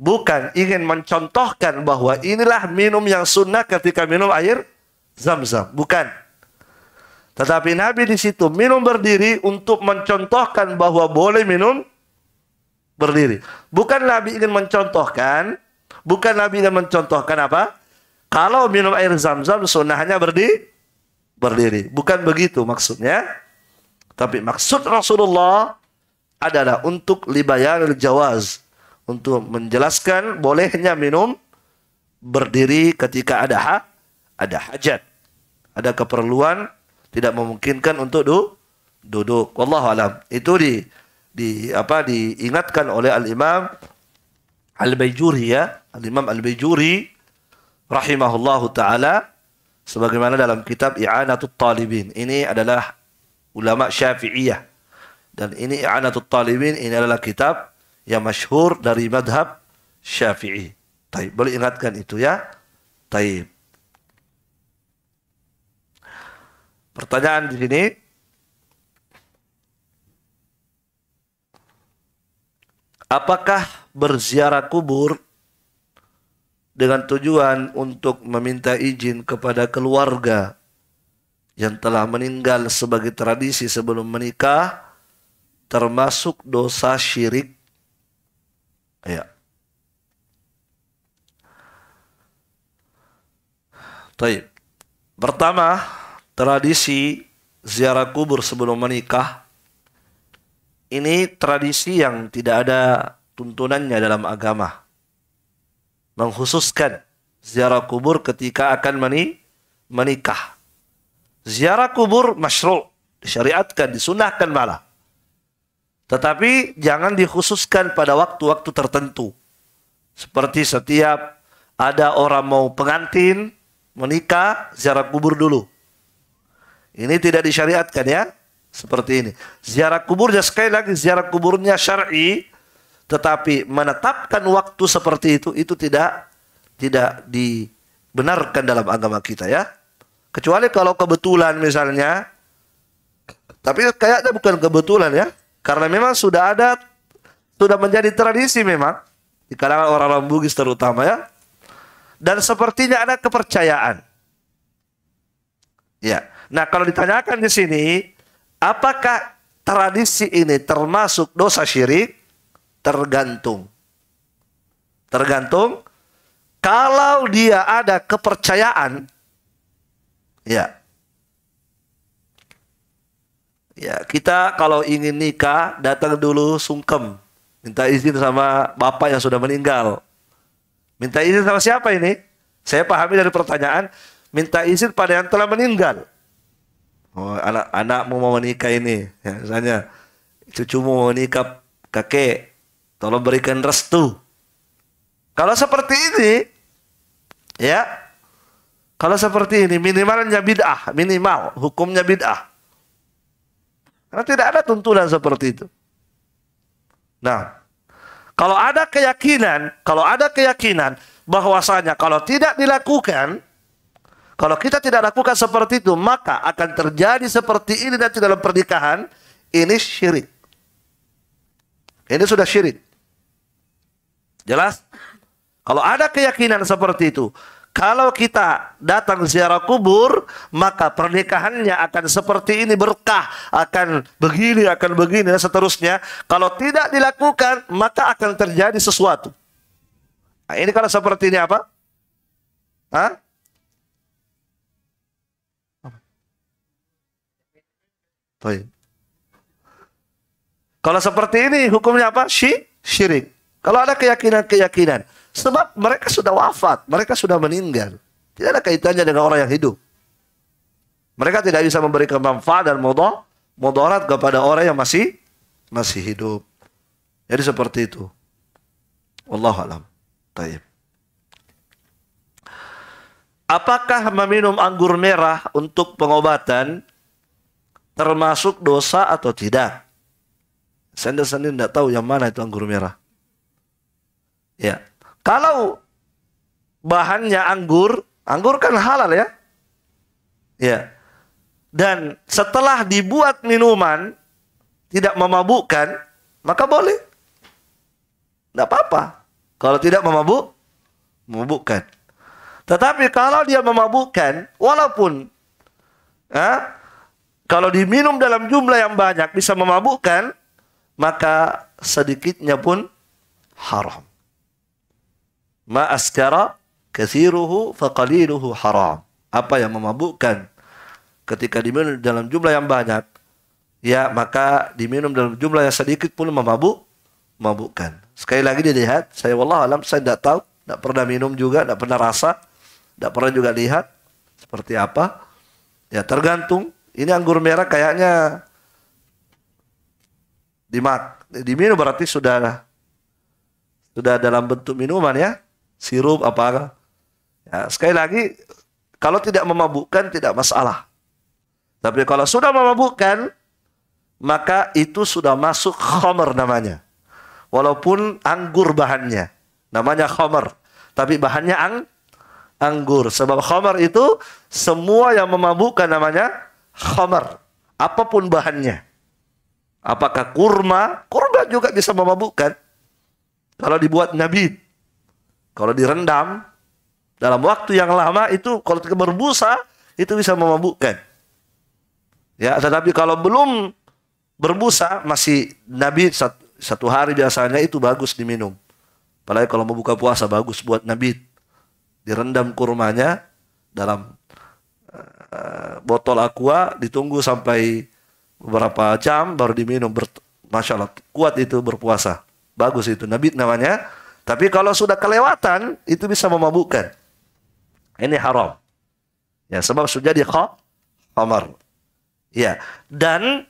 A: bukan ingin mencontohkan bahwa inilah minum yang sunnah ketika minum air zam-zam. Bukan. Tetapi Nabi di situ minum berdiri untuk mencontohkan bahwa boleh minum berdiri. Bukan Nabi ingin mencontohkan, bukan Nabi ingin mencontohkan apa? Kalau minum air zam-zam sunnahnya berdiri, berdiri. Bukan begitu maksudnya. Tapi maksud Rasulullah adalah untuk libayan jawaz. Untuk menjelaskan bolehnya minum berdiri ketika ada ha, ada hajat. Ada keperluan tidak memungkinkan untuk du, duduk. Wallahu alam. Itu di di apa diingatkan oleh Al Imam Al Bayjuri ya, Al Imam Al Bayjuri rahimahullahu taala sebagaimana dalam kitab I'anatul Talibin. Ini adalah ulama Syafi'iyah. Dan ini I'anatul Talibin ini adalah kitab yang masyhur dari madhab Syafi'i. Tapi Boleh ingatkan itu ya. Taib. Pertanyaan di sini. Apakah berziarah kubur dengan tujuan untuk meminta izin kepada keluarga yang telah meninggal sebagai tradisi sebelum menikah termasuk dosa syirik ya Pertama, tradisi ziarah kubur sebelum menikah ini tradisi yang tidak ada tuntunannya dalam agama. Mengkhususkan ziarah kubur ketika akan meni menikah. Ziarah kubur masyru' disyariatkan, disunahkan malah. Tetapi jangan dikhususkan pada waktu-waktu tertentu. Seperti setiap ada orang mau pengantin, menikah, ziarah kubur dulu. Ini tidak disyariatkan ya. Seperti ini. Ziarah kuburnya sekali lagi ziarah kuburnya syar'i tetapi menetapkan waktu seperti itu itu tidak tidak dibenarkan dalam agama kita ya. Kecuali kalau kebetulan misalnya tapi kayaknya bukan kebetulan ya. Karena memang sudah ada sudah menjadi tradisi memang di kalangan orang-orang Bugis terutama ya. Dan sepertinya ada kepercayaan. Ya. Nah, kalau ditanyakan di sini Apakah tradisi ini termasuk dosa syirik? Tergantung. Tergantung kalau dia ada kepercayaan ya. Ya, kita kalau ingin nikah datang dulu sungkem, minta izin sama bapak yang sudah meninggal. Minta izin sama siapa ini? Saya pahami dari pertanyaan, minta izin pada yang telah meninggal. Oh, anak anakmu mau menikah ini, ya, misalnya cucumu mau menikah kakek, tolong berikan restu. Kalau seperti ini, ya, kalau seperti ini minimalnya bid'ah, minimal hukumnya bid'ah. Karena tidak ada tuntunan seperti itu. Nah, kalau ada keyakinan, kalau ada keyakinan bahwasanya kalau tidak dilakukan kalau kita tidak lakukan seperti itu, maka akan terjadi seperti ini nanti dalam pernikahan, ini syirik. Ini sudah syirik. Jelas? Kalau ada keyakinan seperti itu, kalau kita datang ziarah kubur, maka pernikahannya akan seperti ini berkah, akan begini, akan begini, dan seterusnya. Kalau tidak dilakukan, maka akan terjadi sesuatu. Nah, ini kalau seperti ini apa? Hah? Baik. Kalau seperti ini hukumnya apa? Syirik. Kalau ada keyakinan-keyakinan. Sebab mereka sudah wafat, mereka sudah meninggal. Tidak ada kaitannya dengan orang yang hidup. Mereka tidak bisa memberikan manfaat dan mudah, mudarat kepada orang yang masih masih hidup. Jadi seperti itu. Wallahu alam. Taib. Apakah meminum anggur merah untuk pengobatan termasuk dosa atau tidak. Saya sendiri tidak tahu yang mana itu anggur merah. Ya, kalau bahannya anggur, anggur kan halal ya. Ya. Dan setelah dibuat minuman tidak memabukkan, maka boleh. Tidak apa-apa. Kalau tidak memabuk, memabukkan. Tetapi kalau dia memabukkan, walaupun ya, kalau diminum dalam jumlah yang banyak bisa memabukkan, maka sedikitnya pun haram. Ma askara kathiruhu faqaliluhu haram. Apa yang memabukkan ketika diminum dalam jumlah yang banyak, ya maka diminum dalam jumlah yang sedikit pun memabuk, memabukkan. Sekali lagi dilihat, saya wallah alam saya tidak tahu, tidak pernah minum juga, tidak pernah rasa, tidak pernah juga lihat seperti apa. Ya tergantung ini anggur merah kayaknya dimak diminum berarti sudah sudah dalam bentuk minuman ya, sirup apa. Ya, sekali lagi kalau tidak memabukkan tidak masalah. Tapi kalau sudah memabukkan maka itu sudah masuk khamer namanya. Walaupun anggur bahannya. Namanya khamer Tapi bahannya ang anggur. Sebab khamer itu semua yang memabukkan namanya khamar, apapun bahannya. Apakah kurma? Kurma juga bisa memabukkan. Kalau dibuat nabi, kalau direndam dalam waktu yang lama itu kalau berbusa itu bisa memabukkan. Ya, tetapi kalau belum berbusa masih nabi satu, hari biasanya itu bagus diminum. Apalagi kalau mau buka puasa bagus buat nabi. Direndam kurmanya dalam Eh, botol aqua ditunggu sampai beberapa jam baru diminum ber Masya Allah kuat itu berpuasa bagus itu nabi namanya tapi kalau sudah kelewatan itu bisa memabukkan ini haram ya sebab sudah di khamar ya dan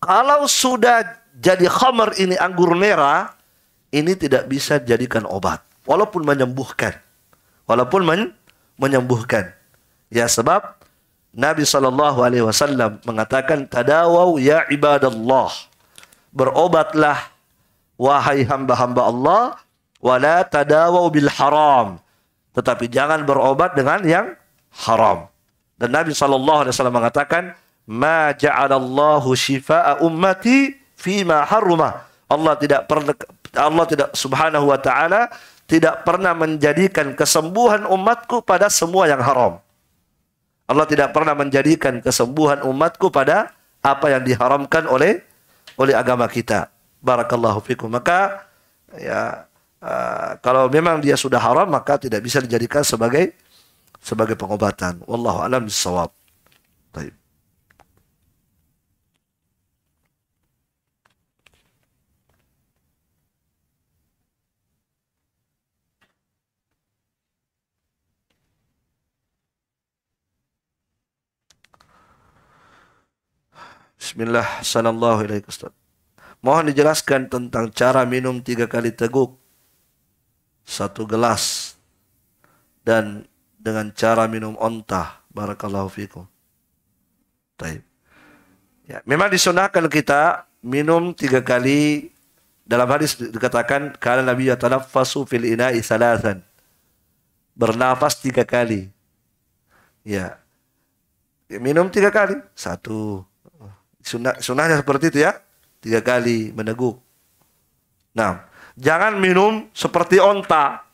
A: kalau sudah jadi khamar ini anggur merah ini tidak bisa dijadikan obat walaupun menyembuhkan walaupun men menyembuhkan ya sebab Nabi Shallallahu Alaihi Wasallam mengatakan tadawau ya ibadallah berobatlah wahai hamba-hamba Allah wala tadawau bil haram tetapi jangan berobat dengan yang haram dan Nabi Shallallahu Alaihi Wasallam mengatakan ma ja'alallahu shifa'a ummati fima harumah Allah tidak pernah Allah tidak subhanahu wa taala tidak pernah menjadikan kesembuhan umatku pada semua yang haram Allah tidak pernah menjadikan kesembuhan umatku pada apa yang diharamkan oleh oleh agama kita. Barakallahu fikum. Maka ya uh, kalau memang dia sudah haram maka tidak bisa dijadikan sebagai sebagai pengobatan. Wallahu alam bisawab. Bismillah, sallallahu alaihi wasallam. Mohon dijelaskan tentang cara minum tiga kali teguk, satu gelas, dan dengan cara minum ontah Barakallahu fikum. Taib. Ya, memang disunahkan kita minum tiga kali dalam hadis dikatakan kala Nabi yatanaffasu fil ina'i salasan. Bernafas tiga kali. Ya. Minum tiga kali. Satu, Sunnah, sunnahnya seperti itu ya. Tiga kali meneguk. Nah, jangan minum seperti onta.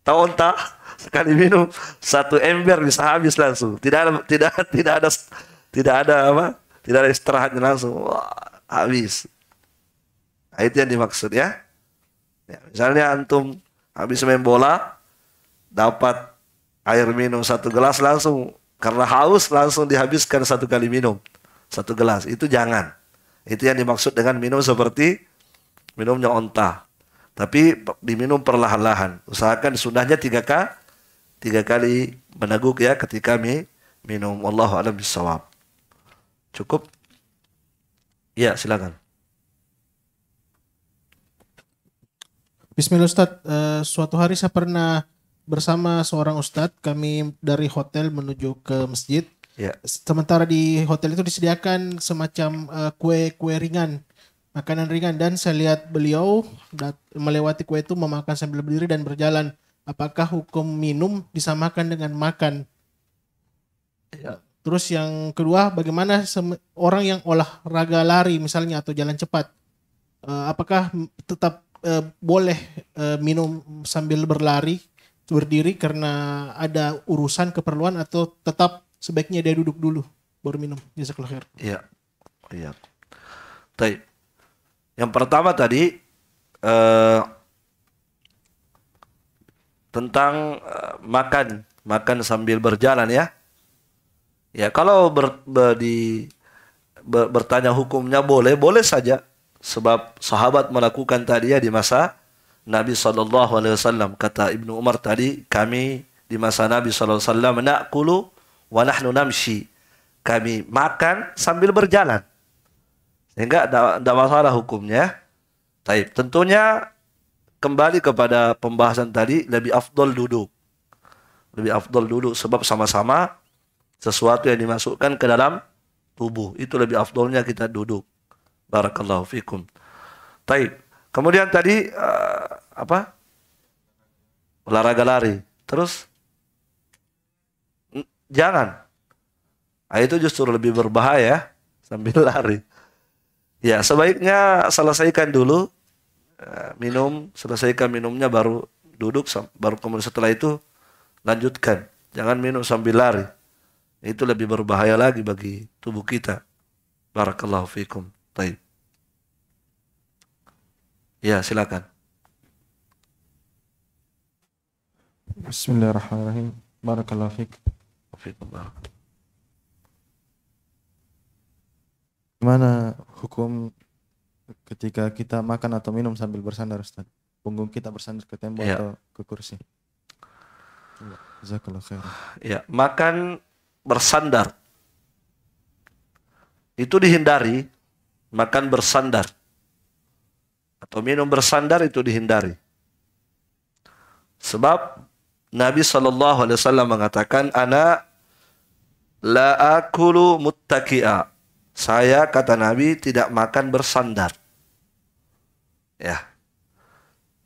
A: Tahu onta? <laughs> Sekali minum satu ember bisa habis langsung. Tidak ada tidak tidak ada tidak ada apa? Tidak ada istirahatnya langsung. Wah, habis. Nah, itu yang dimaksud ya. ya. Misalnya antum habis main bola dapat air minum satu gelas langsung karena haus langsung dihabiskan satu kali minum satu gelas. Itu jangan. Itu yang dimaksud dengan minum seperti minumnya onta. Tapi diminum perlahan-lahan. Usahakan sunahnya tiga k tiga kali meneguk ya ketika mi, minum. Allah a'lam bisawab Cukup? Ya, silakan.
B: Bismillah Ustaz, uh, suatu hari saya pernah bersama seorang Ustadz, kami dari hotel menuju ke masjid Ya. Sementara di hotel itu disediakan semacam uh, eh, kue-kue ringan, makanan ringan dan saya lihat beliau melewati kue itu memakan sambil berdiri dan berjalan. Apakah hukum minum disamakan dengan makan? Ya. Terus yang kedua, bagaimana orang yang olahraga lari misalnya atau jalan cepat, uh, apakah tetap uh, boleh uh, minum sambil berlari, berdiri karena ada urusan keperluan atau tetap sebaiknya dia duduk dulu baru minum. Jazakallah khair.
A: Iya. Iya. tapi Yang pertama tadi eh, tentang eh, makan, makan sambil berjalan ya. Ya, kalau ber, ber, di ber, bertanya hukumnya boleh, boleh saja sebab sahabat melakukan tadi ya di masa Nabi sallallahu alaihi wasallam kata Ibnu Umar tadi kami di masa Nabi sallallahu alaihi wasallam wa namshi kami makan sambil berjalan sehingga tidak masalah hukumnya Taib. tentunya kembali kepada pembahasan tadi lebih afdol duduk lebih afdol duduk sebab sama-sama sesuatu yang dimasukkan ke dalam tubuh itu lebih afdolnya kita duduk barakallahu fikum Taib. kemudian tadi uh, apa olahraga lari terus Jangan. Nah, itu justru lebih berbahaya sambil lari. Ya, sebaiknya selesaikan dulu eh, minum, selesaikan minumnya baru duduk, baru kemudian setelah itu lanjutkan. Jangan minum sambil lari. Itu lebih berbahaya lagi bagi tubuh kita. Barakallahu fikum. Taib. Ya, silakan.
B: Bismillahirrahmanirrahim. Barakallahu fikum.
C: Gimana
A: hukum ketika kita makan atau minum sambil bersandar Ustaz? Punggung kita bersandar ke tembok ya. atau ke kursi? khair. Ya, makan bersandar. Itu dihindari, makan bersandar. Atau minum bersandar itu dihindari. Sebab Nabi Shallallahu Alaihi Wasallam mengatakan, anak la akulu muttakia. Saya kata Nabi tidak makan bersandar. Ya.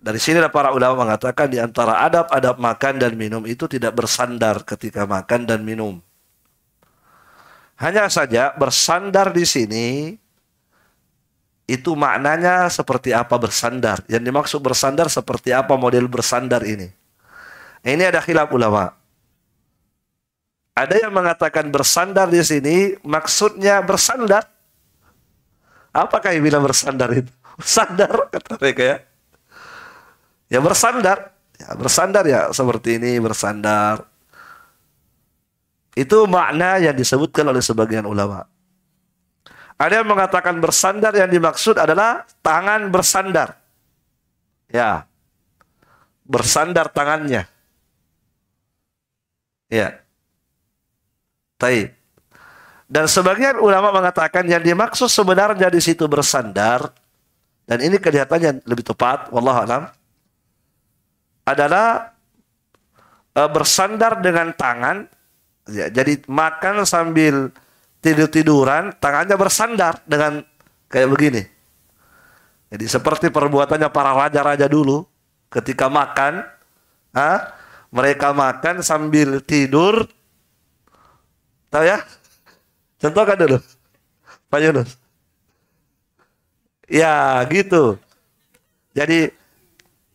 A: Dari sini para ulama mengatakan di antara adab-adab makan dan minum itu tidak bersandar ketika makan dan minum. Hanya saja bersandar di sini itu maknanya seperti apa bersandar. Yang dimaksud bersandar seperti apa model bersandar ini ini ada khilaf ulama. Ada yang mengatakan bersandar di sini maksudnya bersandar. Apakah yang bilang bersandar itu? <laughs> Bersandar kata mereka ya. Ya bersandar, ya bersandar ya seperti ini bersandar. Itu makna yang disebutkan oleh sebagian ulama. Ada yang mengatakan bersandar yang dimaksud adalah tangan bersandar. Ya. Bersandar tangannya. Ya. Taib. Dan sebagian ulama mengatakan yang dimaksud sebenarnya di situ bersandar dan ini kelihatannya lebih tepat wallahu alam adalah e, bersandar dengan tangan ya, jadi makan sambil tidur-tiduran tangannya bersandar dengan kayak begini. Jadi seperti perbuatannya para raja-raja dulu ketika makan, ha? Ah, mereka makan sambil tidur. Tahu ya? Contohkan dulu. Pak Yunus. Ya, gitu. Jadi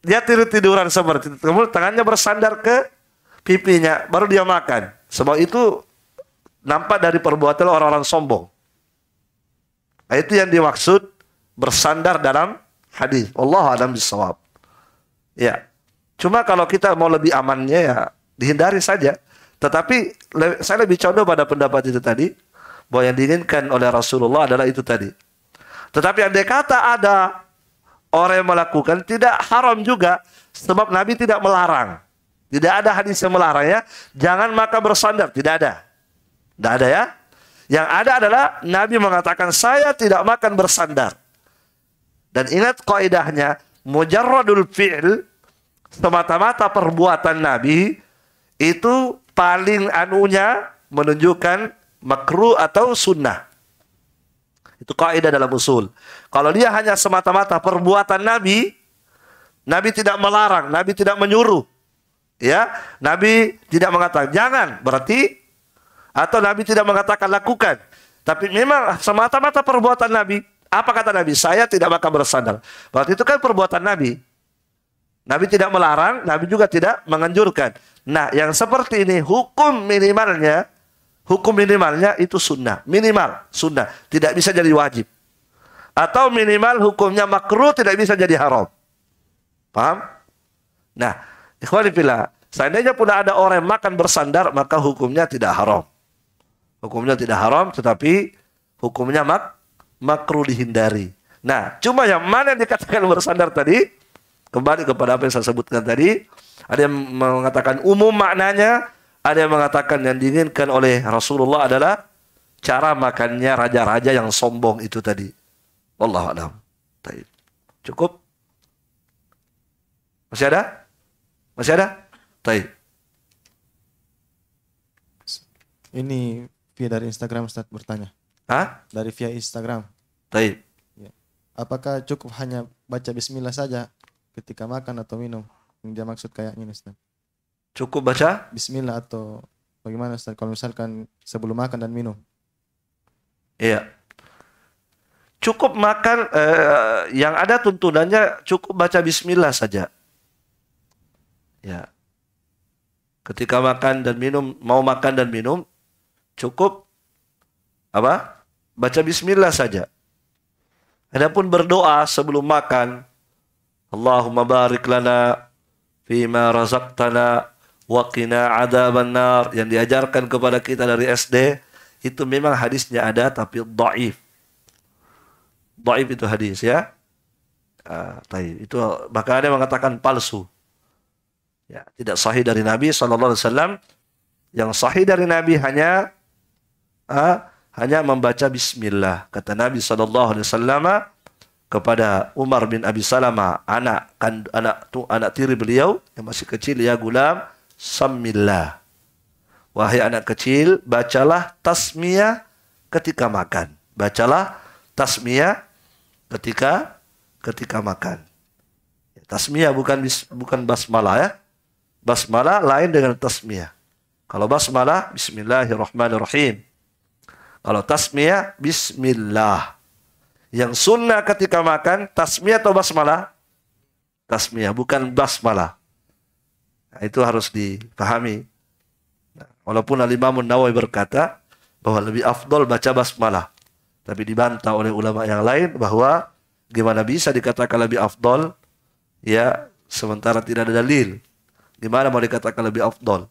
A: dia tidur-tiduran seperti itu. Kemudian tangannya bersandar ke pipinya, baru dia makan. Sebab itu nampak dari perbuatan orang-orang sombong. Nah, itu yang dimaksud bersandar dalam hadis. Allah alam bisawab. Ya. Cuma kalau kita mau lebih amannya ya dihindari saja. Tetapi saya lebih condong pada pendapat itu tadi bahwa yang diinginkan oleh Rasulullah adalah itu tadi. Tetapi andai kata ada orang yang melakukan tidak haram juga sebab Nabi tidak melarang. Tidak ada hadis yang melarang ya. Jangan maka bersandar, tidak ada. Tidak ada ya. Yang ada adalah Nabi mengatakan saya tidak makan bersandar. Dan ingat kaidahnya mujarradul fi'l semata-mata perbuatan Nabi itu paling anunya menunjukkan makruh atau sunnah. Itu kaidah dalam usul. Kalau dia hanya semata-mata perbuatan Nabi, Nabi tidak melarang, Nabi tidak menyuruh. Ya, Nabi tidak mengatakan jangan, berarti atau Nabi tidak mengatakan lakukan. Tapi memang semata-mata perbuatan Nabi. Apa kata Nabi? Saya tidak akan bersandar. Berarti itu kan perbuatan Nabi. Nabi tidak melarang, Nabi juga tidak menganjurkan. Nah, yang seperti ini hukum minimalnya, hukum minimalnya itu sunnah. Minimal sunnah, tidak bisa jadi wajib. Atau minimal hukumnya makruh tidak bisa jadi haram. Paham? Nah, ikhwan fillah, seandainya pun ada orang yang makan bersandar, maka hukumnya tidak haram. Hukumnya tidak haram, tetapi hukumnya mak makruh dihindari. Nah, cuma yang mana yang dikatakan bersandar tadi? Kembali kepada apa yang saya sebutkan tadi, ada yang mengatakan umum maknanya, ada yang mengatakan yang diinginkan oleh Rasulullah adalah cara makannya raja-raja yang sombong itu tadi. Wallahu a'lam. Cukup? Masih ada? Masih ada? Baik. Ini via dari Instagram Ustaz bertanya. Hah? Dari via Instagram. Baik. Ya. Apakah cukup hanya baca bismillah saja ketika makan atau minum yang dia maksud kayaknya nih Ustaz cukup baca bismillah atau bagaimana Ustaz kalau misalkan sebelum makan dan minum iya cukup makan eh, yang ada tuntunannya cukup baca bismillah saja ya ketika makan dan minum mau makan dan minum cukup apa baca bismillah saja adapun berdoa sebelum makan اللهم barik lana fima razaqtana wa qina adzaban nar yang diajarkan kepada kita dari SD itu memang hadisnya ada tapi dhaif. Dhaif itu hadis ya. Ah, itu maka ada yang mengatakan palsu. Ya, tidak sahih dari Nabi sallallahu alaihi wasallam. Yang sahih dari Nabi hanya ah, hanya membaca bismillah. Kata Nabi sallallahu alaihi wasallam, kepada Umar bin Abi Salama anak kan anak tu anak tiri beliau yang masih kecil ya gulam samillah wahai anak kecil bacalah tasmiyah ketika makan bacalah tasmiyah ketika ketika makan tasmiyah bukan bukan basmalah ya basmalah lain dengan tasmiyah kalau basmalah bismillahirrahmanirrahim kalau tasmiyah bismillah yang sunnah ketika makan, tasmiyah atau basmalah? Tasmiyah, bukan basmalah. Nah, itu harus dipahami. Nah, walaupun alimamun Nawawi berkata bahwa lebih afdol baca basmalah. Tapi dibantah oleh ulama yang lain bahwa gimana bisa dikatakan lebih afdol ya sementara tidak ada dalil. Gimana mau dikatakan lebih afdol?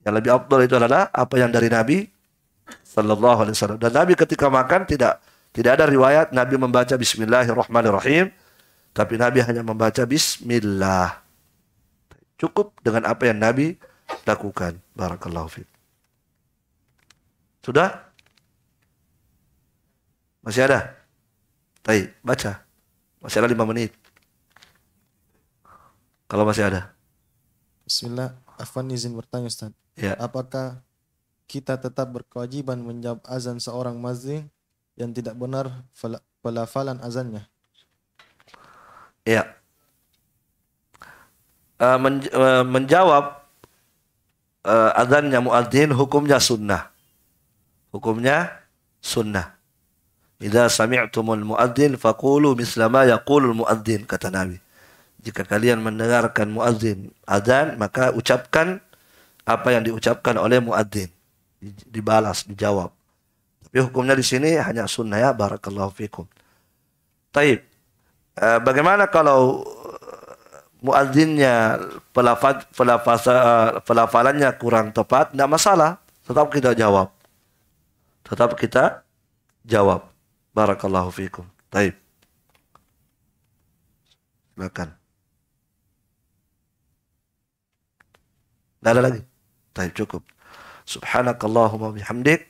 A: Yang lebih afdol itu adalah apa yang dari Nabi Sallallahu Alaihi Wasallam. Dan Nabi ketika makan tidak tidak ada riwayat Nabi membaca bismillahirrahmanirrahim, tapi Nabi hanya membaca bismillah. Cukup dengan apa yang Nabi lakukan. Barakallahu Fit. Sudah? Masih ada? Baik, baca. Masih ada lima menit. Kalau masih ada.
B: Bismillah. Afwan izin bertanya Ustaz. Ya. Apakah kita tetap berkewajiban menjawab azan seorang mazin yang tidak benar pelafalan azannya.
A: Ya. Eh, men, eh, menjawab uh, azannya muadzin hukumnya sunnah. Hukumnya sunnah. Idza sami'tumul muadzin faqulu misla ma yaqulul muadzin kata Nabi. Jika kalian mendengarkan muadzin azan maka ucapkan apa yang diucapkan oleh muadzin dibalas dijawab tapi hukumnya di sini hanya sunnah ya. Barakallahu fikum. Taib. Eh, bagaimana kalau eh, muadzinnya pelafaz pelafaz eh, pelafalannya kurang tepat tidak masalah tetap kita jawab tetap kita jawab barakallahu fikum taib silakan tidak ada lagi taib cukup subhanakallahumma bihamdik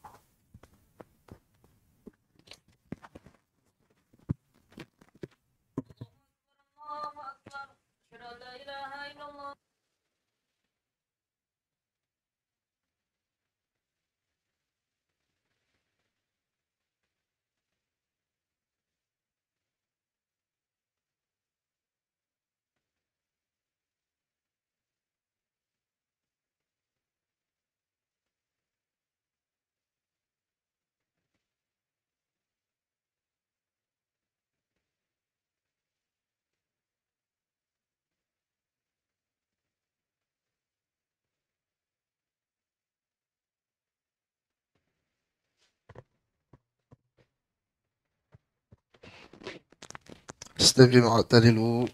B: يسلم جميع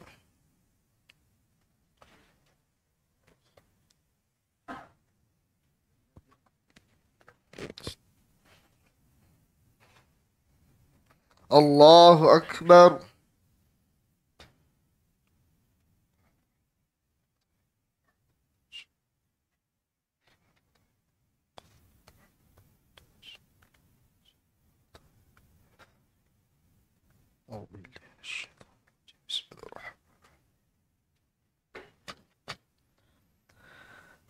B: الله أكبر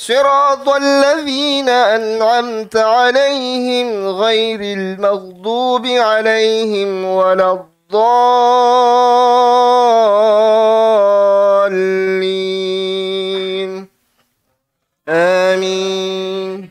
B: صراط الذين أنعمت عليهم غير المغضوب عليهم ولا الضالين آمين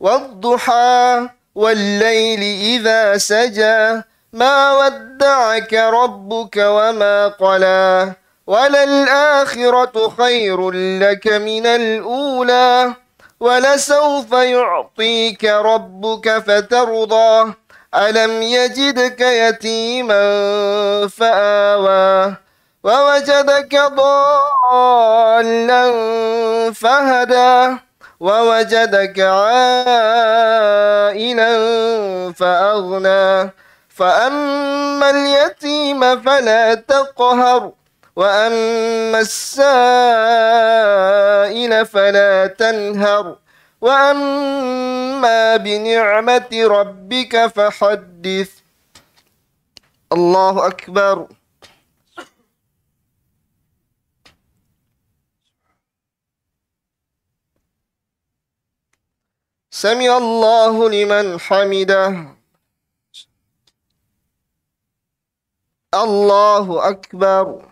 B: والضحى والليل إذا سجى ما ودعك ربك وما قلاه وللآخرة خير لك من الأولى ولسوف يعطيك ربك فترضى ألم يجدك يتيما فآوى ووجدك ضالا فهدى ووجدك عائلا فأغنى فأما اليتيم فلا تقهر وأما السائل فلا تنهر وأما بنعمة ربك فحدث الله أكبر سمع الله لمن حمده الله أكبر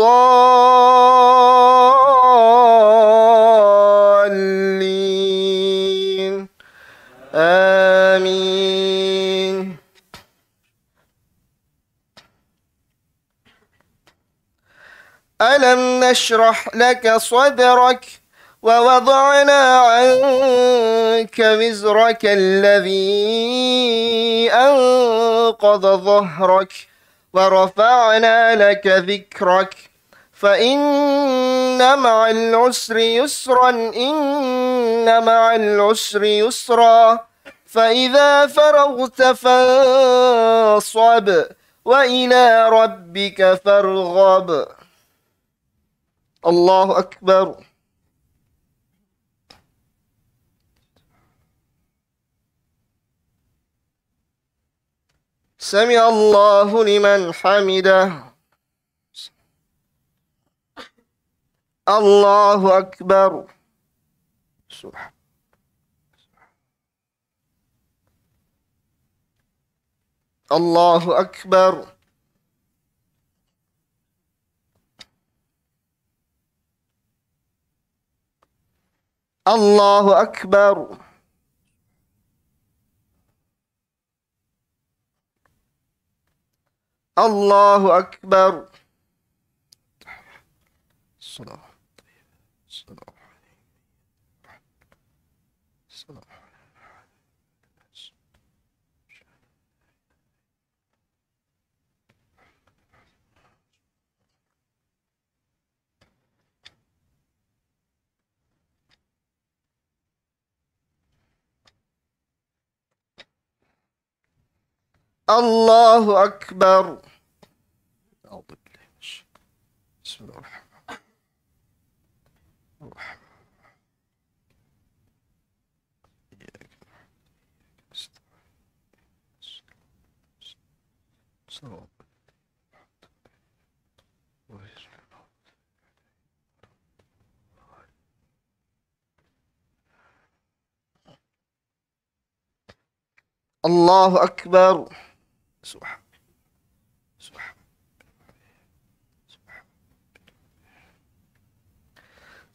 B: الضالين آمين ألم نشرح لك صدرك ووضعنا عنك وزرك الذي أنقض ظهرك ورفعنا لك ذكرك فإن مع العسر يسرا إن مع العسر يسرا فإذا فرغت فانصب وإلى ربك فارغب الله أكبر سمع الله لمن حمده الله أكبر سبحان الله أكبر الله أكبر الله أكبر الصلاة الصلاة الله أكبر أعوذ بالله من الشيطان بسم الله الرحمن الرحيم إياك نعبد وإياك نستعين الله أكبر سبحان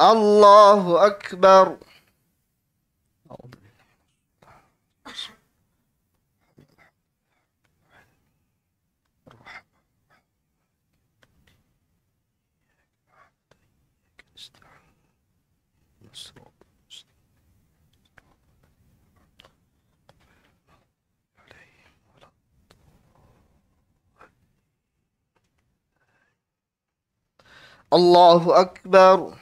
B: الله أكبر الله أكبر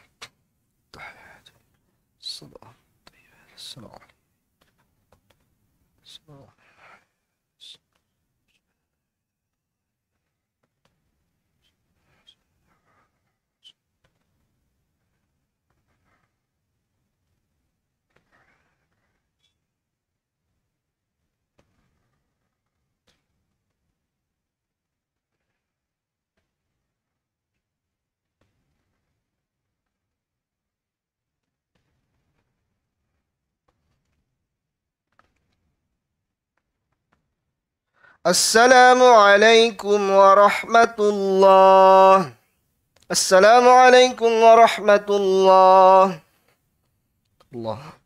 B: السلام عليكم ورحمة الله السلام عليكم ورحمة الله الله